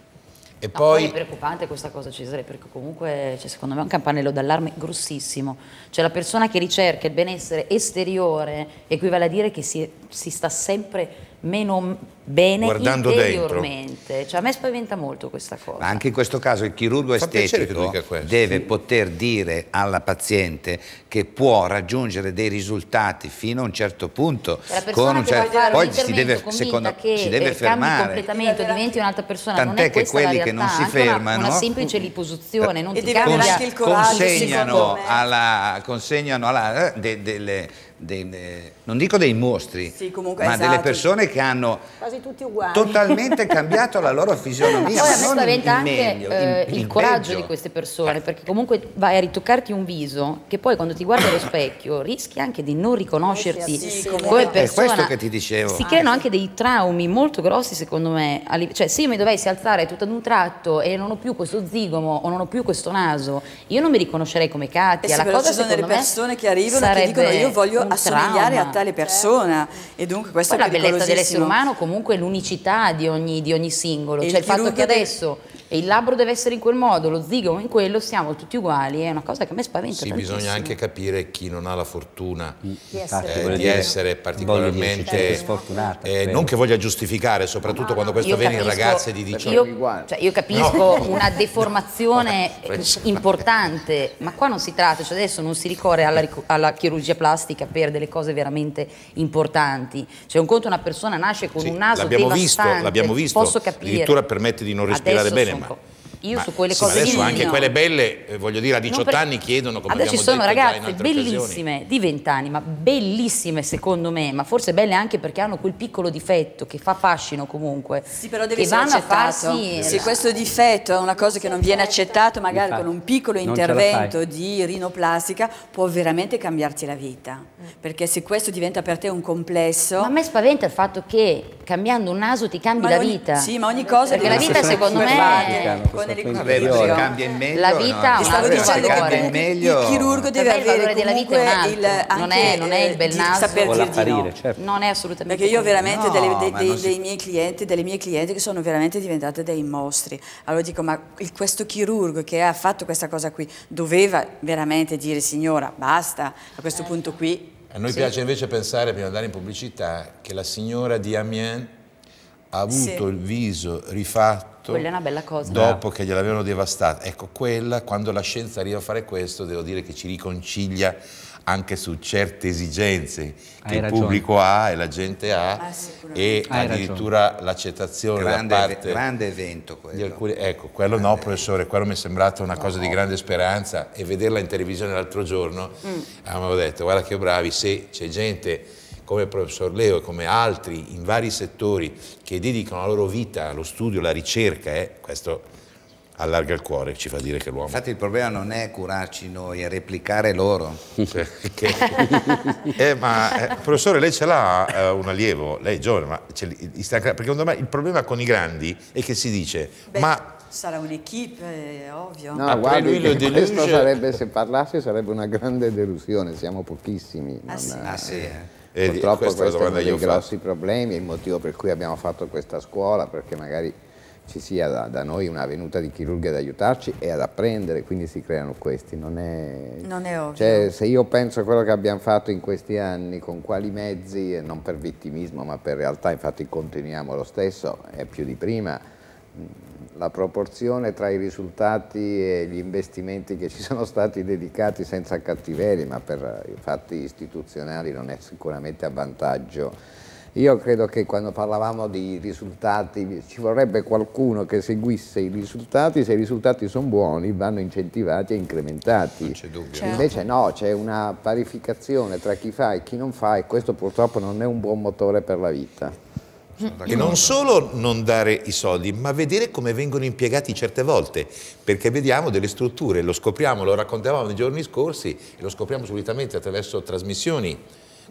Speaker 2: E no, poi... poi... è
Speaker 7: preoccupante questa cosa Cesare perché comunque c'è cioè, secondo me un campanello d'allarme grossissimo, cioè la persona che ricerca il benessere esteriore equivale a dire che si è si sta sempre meno bene Guardando interiormente. Cioè, a me spaventa molto questa cosa. Ma
Speaker 2: anche in questo caso il chirurgo Fa estetico deve sì. poter dire alla paziente che può raggiungere dei risultati fino a un certo punto. La Con un certo... Poi un si deve, secondo, che si deve fermare.
Speaker 7: completamente diventi un'altra persona. Tant'è che quelli che non si fermano... Una, una semplice liposuzione, non e ti cambia. Anche il coraggio, consegnano
Speaker 2: alla, consegnano alla, eh, de, de, de, non dico dei mostri, sì,
Speaker 6: comunque, ma esatto. delle
Speaker 2: persone
Speaker 7: che hanno
Speaker 4: totalmente cambiato la loro fisionomia. Poi a me spaventa anche meglio, eh, il, il, coraggio peggio. di queste
Speaker 7: persone, perché comunque vai a ritoccarti un viso che poi quando ti guardi allo specchio rischi anche di non riconoscerti eh sì, sì, come persona. È questo che ti dicevo. Si creano anche dei traumi molto grossi secondo me, cioè se io mi dovessi alzare tutto ad un tratto e non ho più questo zigomo o non ho più questo naso, io non mi riconoscerei come Katia. E eh la cosa, ci sono delle persone che arrivano e che dicono io voglio assomigliare trauma. a te
Speaker 6: tale persona certo. e dunque questo Poi è la bellezza
Speaker 7: dell'essere umano comunque l'unicità di ogni, di ogni singolo, e cioè il, il fatto che adesso e il labbro deve essere in quel modo, lo zigomo in quello, siamo tutti uguali, è una cosa che a me spaventa Sì, tantissimo.
Speaker 1: bisogna anche capire chi non ha la fortuna di, eh, di essere, particolarmente sfortunato. Eh, non che voglia giustificare, soprattutto no, quando questo avviene in ragazze di 18 anni.
Speaker 7: Io, cioè, io capisco no. una deformazione importante, ma qua non si tratta, cioè adesso non si ricorre alla, alla, chirurgia plastica per delle cose veramente importanti. Cioè un conto una persona nasce con sì, un naso l'abbiamo visto, l'abbiamo visto, posso capire. addirittura
Speaker 1: permette di non respirare adesso bene, ankle.
Speaker 7: io ma, su quelle sì, cose ma adesso anche no. quelle belle
Speaker 1: eh, voglio dire a 18 per... anni chiedono come adesso ci sono ragazze bellissime
Speaker 7: occasioni. di 20 anni ma bellissime secondo me ma forse belle anche perché hanno quel piccolo difetto che fa fascino comunque sì però deve essere accettato farsi... Esatto. se questo
Speaker 6: difetto è una cosa che non viene accettato magari Infatti, con un piccolo intervento di rinoplastica può veramente cambiarti la vita mm. perché se questo diventa per te un complesso ma a me spaventa il fatto che cambiando un naso ti cambi ma la ogni... vita sì ma ogni cosa perché
Speaker 7: la vita secondo me eh, dell'equilibrio. Vabbè, cambia
Speaker 2: in meglio. La vita no? stavo dicendo cambia in meglio. Il chirurgo
Speaker 7: deve avere il valore della vita è un altro. Il, non, è, non è il eh, bel naso. Saper dire apparire, no. certo.
Speaker 6: Non è assolutamente Perché io veramente no, delle, dei, dei, si... dei, miei clienti, delle mie clienti che sono veramente diventate dei mostri. Allora dico, ma questo chirurgo che ha fatto questa cosa qui doveva veramente dire signora, basta, a questo eh. punto qui a noi sì. piace
Speaker 1: invece pensare, prima di andare in pubblicità, che la signora di Amiens ha avuto sì. il viso rifatto
Speaker 6: fatto. Quella è una bella cosa. Dopo
Speaker 1: che gliel'avevano devastata. Ecco, quella, quando la scienza arriva a fare questo, devo dire che ci riconcilia anche su certe esigenze Hai che ragione. il pubblico ha e la gente ha ah, e Hai addirittura l'accettazione da parte grande evento quello. Alcuni, ecco, quello grande no professore, quello mi è sembrato una no, cosa no. di grande speranza e vederla in televisione l'altro giorno mm. Eh, avevo detto guarda che bravi, se c'è gente come il professor Leo e come altri in vari settori che dedicano la loro vita allo studio, alla ricerca, eh, questo allarga il cuore, ci fa dire che l'uomo... Infatti il problema non è curarci noi, è replicare loro. che... eh, ma eh, professore, lei ce l'ha eh, un allievo, lei è giovane, ma sta... perché secondo me il problema con i grandi è che si dice, Beh, ma...
Speaker 6: Sarà un'equipe, ovvio. No, ma ah,
Speaker 3: guardi, lui lo deluge... sarebbe, se parlasse, sarebbe una grande delusione, siamo pochissimi. Ah, non... sì. Ah, sì eh. E eh, Purtroppo questo è uno dei grossi fatto. problemi, è il motivo per cui abbiamo fatto questa scuola, perché magari ci sia da, da, noi una venuta di chirurghi ad aiutarci e ad apprendere, quindi si creano questi. Non è,
Speaker 6: non è ovvio. Cioè, se
Speaker 3: io penso a quello che abbiamo fatto in questi anni, con quali mezzi, non per vittimismo ma per realtà, infatti continuiamo lo stesso, è più di prima, la proporzione tra i risultati e gli investimenti che ci sono stati dedicati senza cattiverie, ma per i fatti istituzionali non è sicuramente a vantaggio. Io credo che quando parlavamo di risultati ci vorrebbe qualcuno che seguisse i risultati, se i risultati sono buoni vanno incentivati e incrementati. Non c'è dubbio. Certo. Invece no, c'è una parificazione tra chi fa e chi non fa e questo purtroppo non è un buon motore per la vita. E non
Speaker 1: solo non dare i soldi, ma vedere come vengono impiegati certe volte, perché vediamo delle strutture, lo scopriamo, lo raccontavamo nei giorni scorsi, e lo scopriamo solitamente attraverso trasmissioni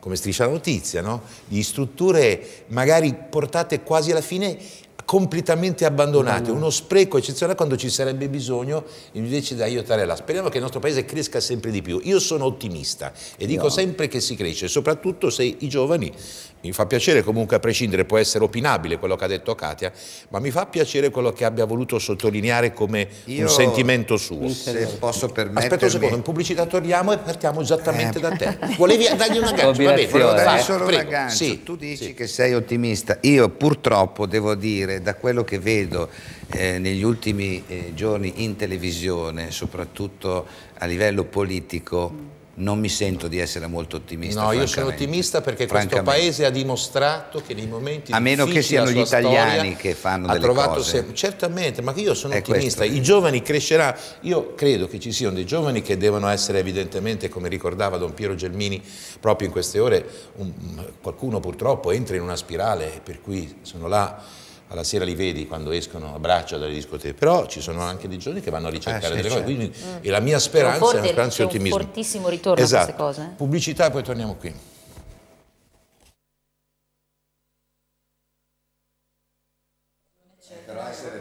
Speaker 1: come striscia la notizia, no? di strutture magari portate quasi alla fine completamente abbandonate, uno spreco eccezionale quando ci sarebbe bisogno invece di aiutare là. Speriamo che il nostro paese cresca sempre di più. Io sono ottimista e dico no. sempre che si cresce, soprattutto se i giovani mi fa piacere comunque a prescindere, può essere opinabile quello che ha detto Katia, ma mi fa piacere quello che abbia voluto sottolineare come Io, un
Speaker 2: sentimento
Speaker 1: suo. Se posso permettermi... Aspetta un secondo, in pubblicità torniamo e partiamo esattamente eh. da te. Volevi dargli un aggancio, va bene. Volevo dargli eh. solo Prego. un aggancio. Sì.
Speaker 2: Tu dici sì. che sei ottimista. Io purtroppo devo dire, da quello che vedo eh, negli ultimi eh, giorni in televisione, soprattutto a livello politico, non mi sento di essere molto ottimista. No, io sono ottimista perché questo paese
Speaker 1: ha dimostrato che nei momenti a meno che siano gli italiani che fanno delle cose. Sempre, certamente, ma io sono È ottimista, questo. i giovani cresceranno. Io credo che ci siano dei giovani che devono essere evidentemente, come ricordava Don Piero Gelmini proprio in queste ore, un, qualcuno purtroppo entra in una spirale per cui sono là alla sera li vedi quando escono a braccia dalle discoteche, però ci sono anche dei giorni che vanno a ricercare eh, delle cose, certo. quindi, mm. e la mia speranza forte, è una speranza di ottimismo. un
Speaker 7: fortissimo ritorno esatto. a queste esatto. cose. Eh.
Speaker 1: Pubblicità e poi torniamo qui.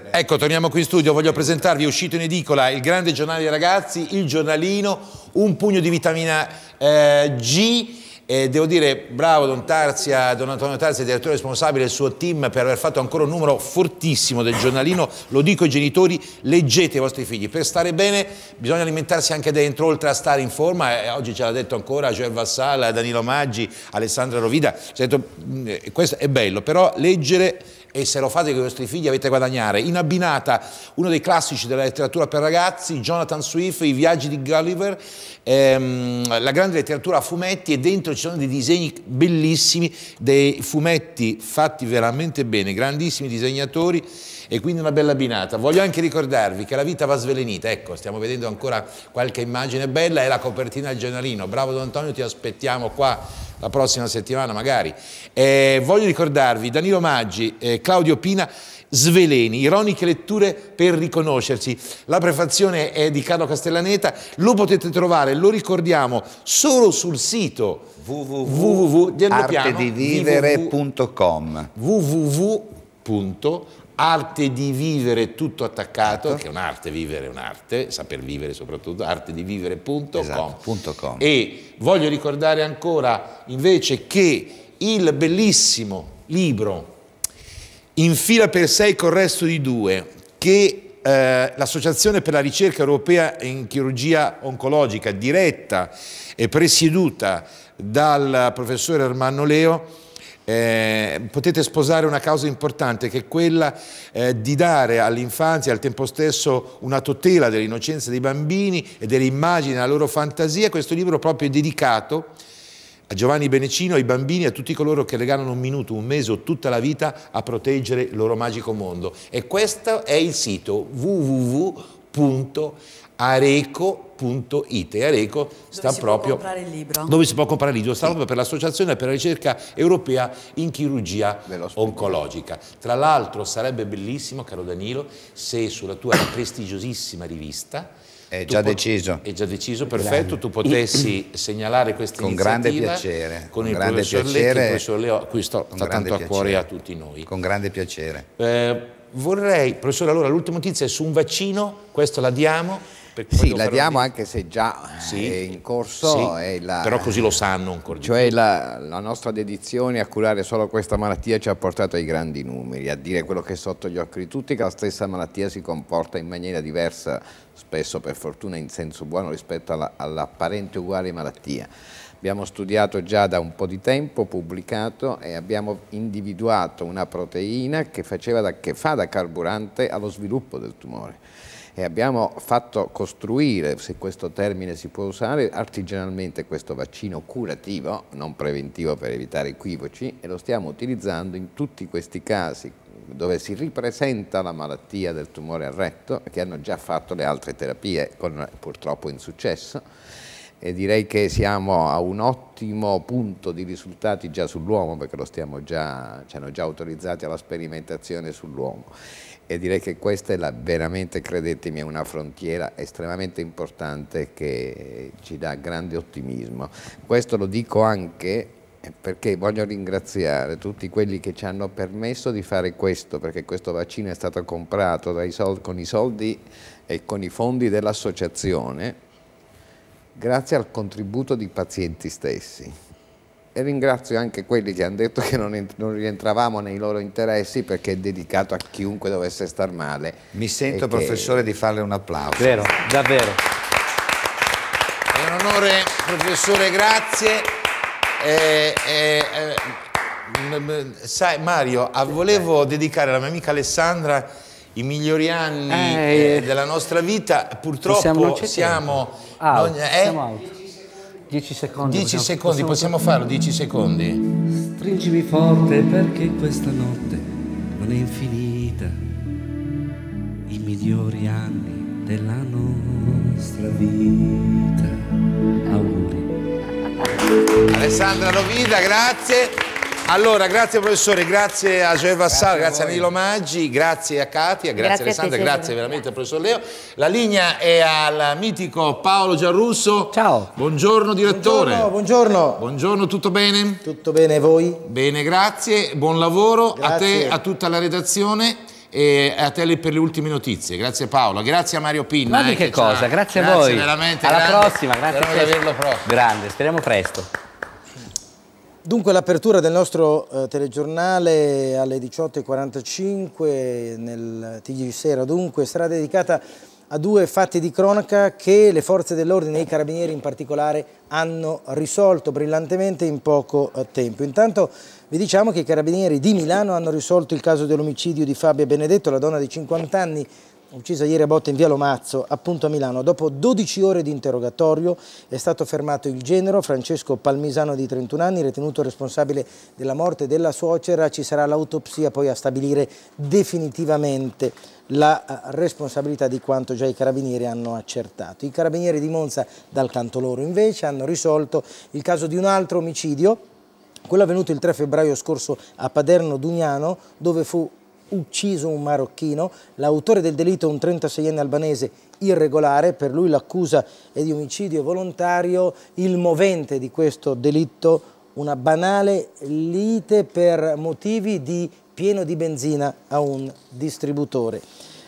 Speaker 1: Ecco, torniamo qui in studio, voglio presentarvi, è uscito in edicola il grande giornale dei ragazzi, il giornalino, un pugno di vitamina eh, G, eh, devo dire bravo Don Tarzia, Don Antonio Tarzia, direttore responsabile del suo team per aver fatto ancora un numero fortissimo del giornalino. Lo dico ai genitori, leggete i vostri figli. Per stare bene bisogna alimentarsi anche dentro, oltre a stare in forma. Eh, oggi ce l'ha detto ancora Joel Vassal, Danilo Maggi, Alessandra Rovida. Detto, mm, questo è bello, però leggere e se lo fate con i vostri figli avete a guadagnare. In abbinata uno dei classici della letteratura per ragazzi, Jonathan Swift, I viaggi di Gulliver, ehm, la grande letteratura a fumetti e dentro ci sono dei disegni bellissimi, dei fumetti fatti veramente bene, grandissimi disegnatori e quindi una bella binata. Voglio anche ricordarvi che la vita va svelenita, ecco, stiamo vedendo ancora qualche immagine bella, è la copertina del giornalino. Bravo Don Antonio, ti aspettiamo qua la prossima settimana magari. Eh, voglio ricordarvi Danilo Maggi, eh, Claudio Pina, Sveleni, ironiche letture per riconoscersi. La prefazione è di Carlo Castellaneta, lo potete trovare, lo ricordiamo, solo sul sito
Speaker 2: www.artedivivere.com
Speaker 1: www arte di vivere tutto attaccato, certo. che è un'arte, vivere un'arte, saper vivere soprattutto, arte di vivere.com. Esatto, e voglio ricordare ancora invece che il bellissimo libro In fila per sei col resto di due, che eh, l'Associazione per la ricerca europea in chirurgia oncologica, diretta e presieduta dal professore Armando Leo, eh, potete sposare una causa importante che è quella eh, di dare all'infanzia e al tempo stesso una tutela dell'innocenza dei bambini e delle immagini della loro fantasia. Questo libro proprio è dedicato a Giovanni Benecino, ai bambini, e a tutti coloro che regalano un minuto, un mese o tutta la vita a proteggere il loro magico mondo. E questo è il sito www.areco.com areco.it e Areco sta dove proprio dove si può comprare il libro, sta sì. proprio per l'Associazione per la ricerca europea in chirurgia oncologica. Tra l'altro sarebbe bellissimo, caro Danilo, se sulla tua prestigiosissima rivista è già deciso. È già deciso, perfetto. Tu potessi segnalare questa con iniziativa grande piacere, con, con il professor piacere, Lecchi, il professor Leo, a cui sto, sta tanto piacere, a cuore a tutti
Speaker 2: noi. Con grande piacere.
Speaker 1: Eh, vorrei, professore, allora l'ultima notizia è su un vaccino,
Speaker 3: questo la diamo. Sì, la diamo anche se già sì, è eh, in corso. Sì, è la, però così lo sanno ancora. Cioè la, la, nostra dedizione a curare solo questa malattia ci ha portato ai grandi numeri, a dire quello che è sotto gli occhi di tutti, che la stessa malattia si comporta in maniera diversa, spesso per fortuna in senso buono rispetto all'apparente all uguale malattia. Abbiamo studiato già da un po' di tempo, pubblicato e abbiamo individuato una proteina che, da, che fa da carburante allo sviluppo del tumore e abbiamo fatto costruire, se questo termine si può usare, artigianalmente questo vaccino curativo, non preventivo per evitare equivoci, e lo stiamo utilizzando in tutti questi casi dove si ripresenta la malattia del tumore al retto, che hanno già fatto le altre terapie con purtroppo insuccesso, e direi che siamo a un ottimo punto di risultati già sull'uomo perché lo stiamo già, ci hanno già autorizzati alla sperimentazione sull'uomo e direi che questa è la, veramente, credetemi, una frontiera estremamente importante che ci dà grande ottimismo. Questo lo dico anche perché voglio ringraziare tutti quelli che ci hanno permesso di fare questo, perché questo vaccino è stato comprato soldi, con i soldi e con i fondi dell'associazione, grazie al contributo di pazienti stessi e ringrazio anche quelli che hanno detto che non, non, rientravamo nei loro interessi perché è dedicato a chiunque dovesse star male. Mi sento e professore che... di farle un applauso. Vero,
Speaker 1: davvero. È un onore, professore, grazie. Eh, eh, eh, sai Mario, volevo dedicare alla mia amica Alessandra i migliori anni eh, eh, eh. della nostra vita, purtroppo siamo... siamo, ah, non, siamo
Speaker 5: 10 secondi.
Speaker 1: 10 secondi, possiamo, possiamo farlo, 10
Speaker 5: secondi. Stringimi forte perché questa notte non è infinita. I migliori anni della nostra vita. Auguri.
Speaker 1: Alessandra Lovida, grazie. Allora, grazie professore, grazie a Gioia Vassal, grazie, grazie a, a Nilo Maggi, grazie a Katia, grazie, grazie Alessandra, grazie veramente al professor Leo. La linea è al mitico Paolo Giarrusso. Ciao. Buongiorno direttore. Buongiorno, buongiorno. buongiorno tutto bene? Tutto bene voi? Bene, grazie, buon lavoro grazie. a te, a tutta la redazione e a te per le ultime notizie. Grazie Paolo, grazie a Mario Pinna.
Speaker 2: Ma di eh, che cosa, grazie, grazie a voi. Grazie Veramente, Alla grande, prossima, grazie. Speriamo di averlo presto.
Speaker 1: Grande, speriamo
Speaker 2: presto.
Speaker 8: Dunque l'apertura del nostro eh, telegiornale alle 18.45 nel TG Sera dunque sarà dedicata a due fatti di cronaca che le forze dell'ordine e i carabinieri in particolare hanno risolto brillantemente in poco eh, tempo. Intanto vi diciamo che i carabinieri di Milano hanno risolto il caso dell'omicidio di Fabia Benedetto, la donna di 50 anni ucciso ieri a botte in via Lomazzo, appunto a Milano. Dopo 12 ore di interrogatorio è stato fermato il genero Francesco Palmisano di 31 anni, ritenuto responsabile della morte della suocera. Ci sarà l'autopsia poi a stabilire definitivamente la eh, responsabilità di quanto già i carabinieri hanno accertato. I carabinieri di Monza, dal canto loro invece, hanno risolto il caso di un altro omicidio quello avvenuto il 3 febbraio scorso a Paderno Dugnano dove fu ucciso un marocchino, l'autore del delitto è un 36enne albanese irregolare, per lui l'accusa è di omicidio volontario, il movente di questo delitto una banale lite per motivi di pieno di benzina a un distributore.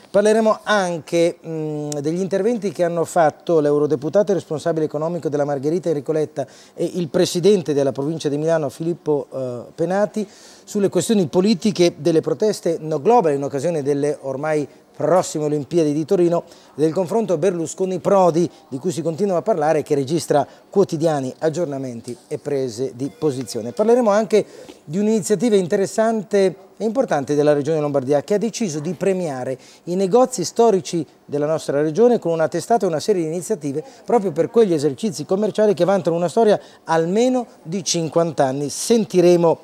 Speaker 8: Parleremo anche mh, mm, degli interventi che hanno fatto l'eurodeputato e responsabile economico della Margherita Enricoletta e il presidente della provincia di Milano Filippo eh, Penati sulle questioni politiche delle proteste no global in occasione delle ormai prossime Olimpiadi di Torino del confronto Berlusconi-Prodi di cui si continua a parlare e che registra quotidiani aggiornamenti e prese di posizione. Parleremo anche di un'iniziativa interessante e importante della Regione Lombardia che ha deciso di premiare i negozi storici della nostra Regione con una testata e una serie di iniziative proprio per quegli esercizi commerciali che vantano una storia almeno di 50 anni. Sentiremo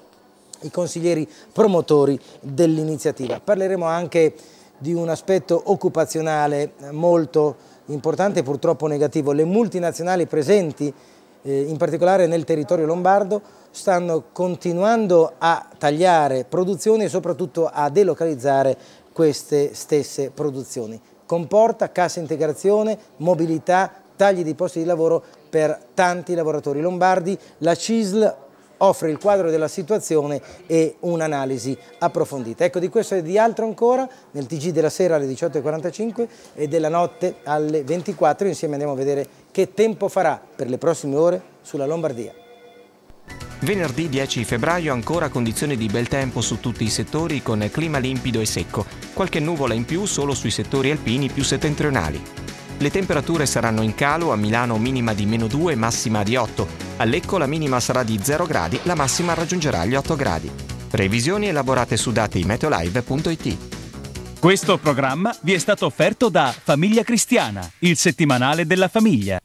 Speaker 8: i consiglieri promotori dell'iniziativa. Parleremo anche di un aspetto occupazionale molto importante e purtroppo negativo. Le multinazionali presenti eh, in particolare nel territorio lombardo stanno continuando a tagliare produzioni e soprattutto a delocalizzare queste stesse produzioni. Comporta cassa integrazione, mobilità, tagli di posti di lavoro per tanti lavoratori lombardi. La CISL offre il quadro della situazione e un'analisi approfondita. Ecco di questo e di altro ancora nel TG della sera alle 18.45 e della notte alle 24 insieme andiamo a vedere che tempo farà per le prossime ore sulla Lombardia.
Speaker 4: Venerdì 10 febbraio ancora condizioni di bel tempo su tutti i settori con clima limpido e secco, qualche nuvola in più solo sui settori alpini più settentrionali.
Speaker 3: Le temperature saranno in calo, a Milano minima di meno 2, massima di 8. A Lecco la minima sarà di 0 gradi, la massima raggiungerà gli 8 gradi. Previsioni elaborate su datimeteolive.it.
Speaker 7: Questo programma vi è stato offerto da Famiglia Cristiana, il settimanale della famiglia.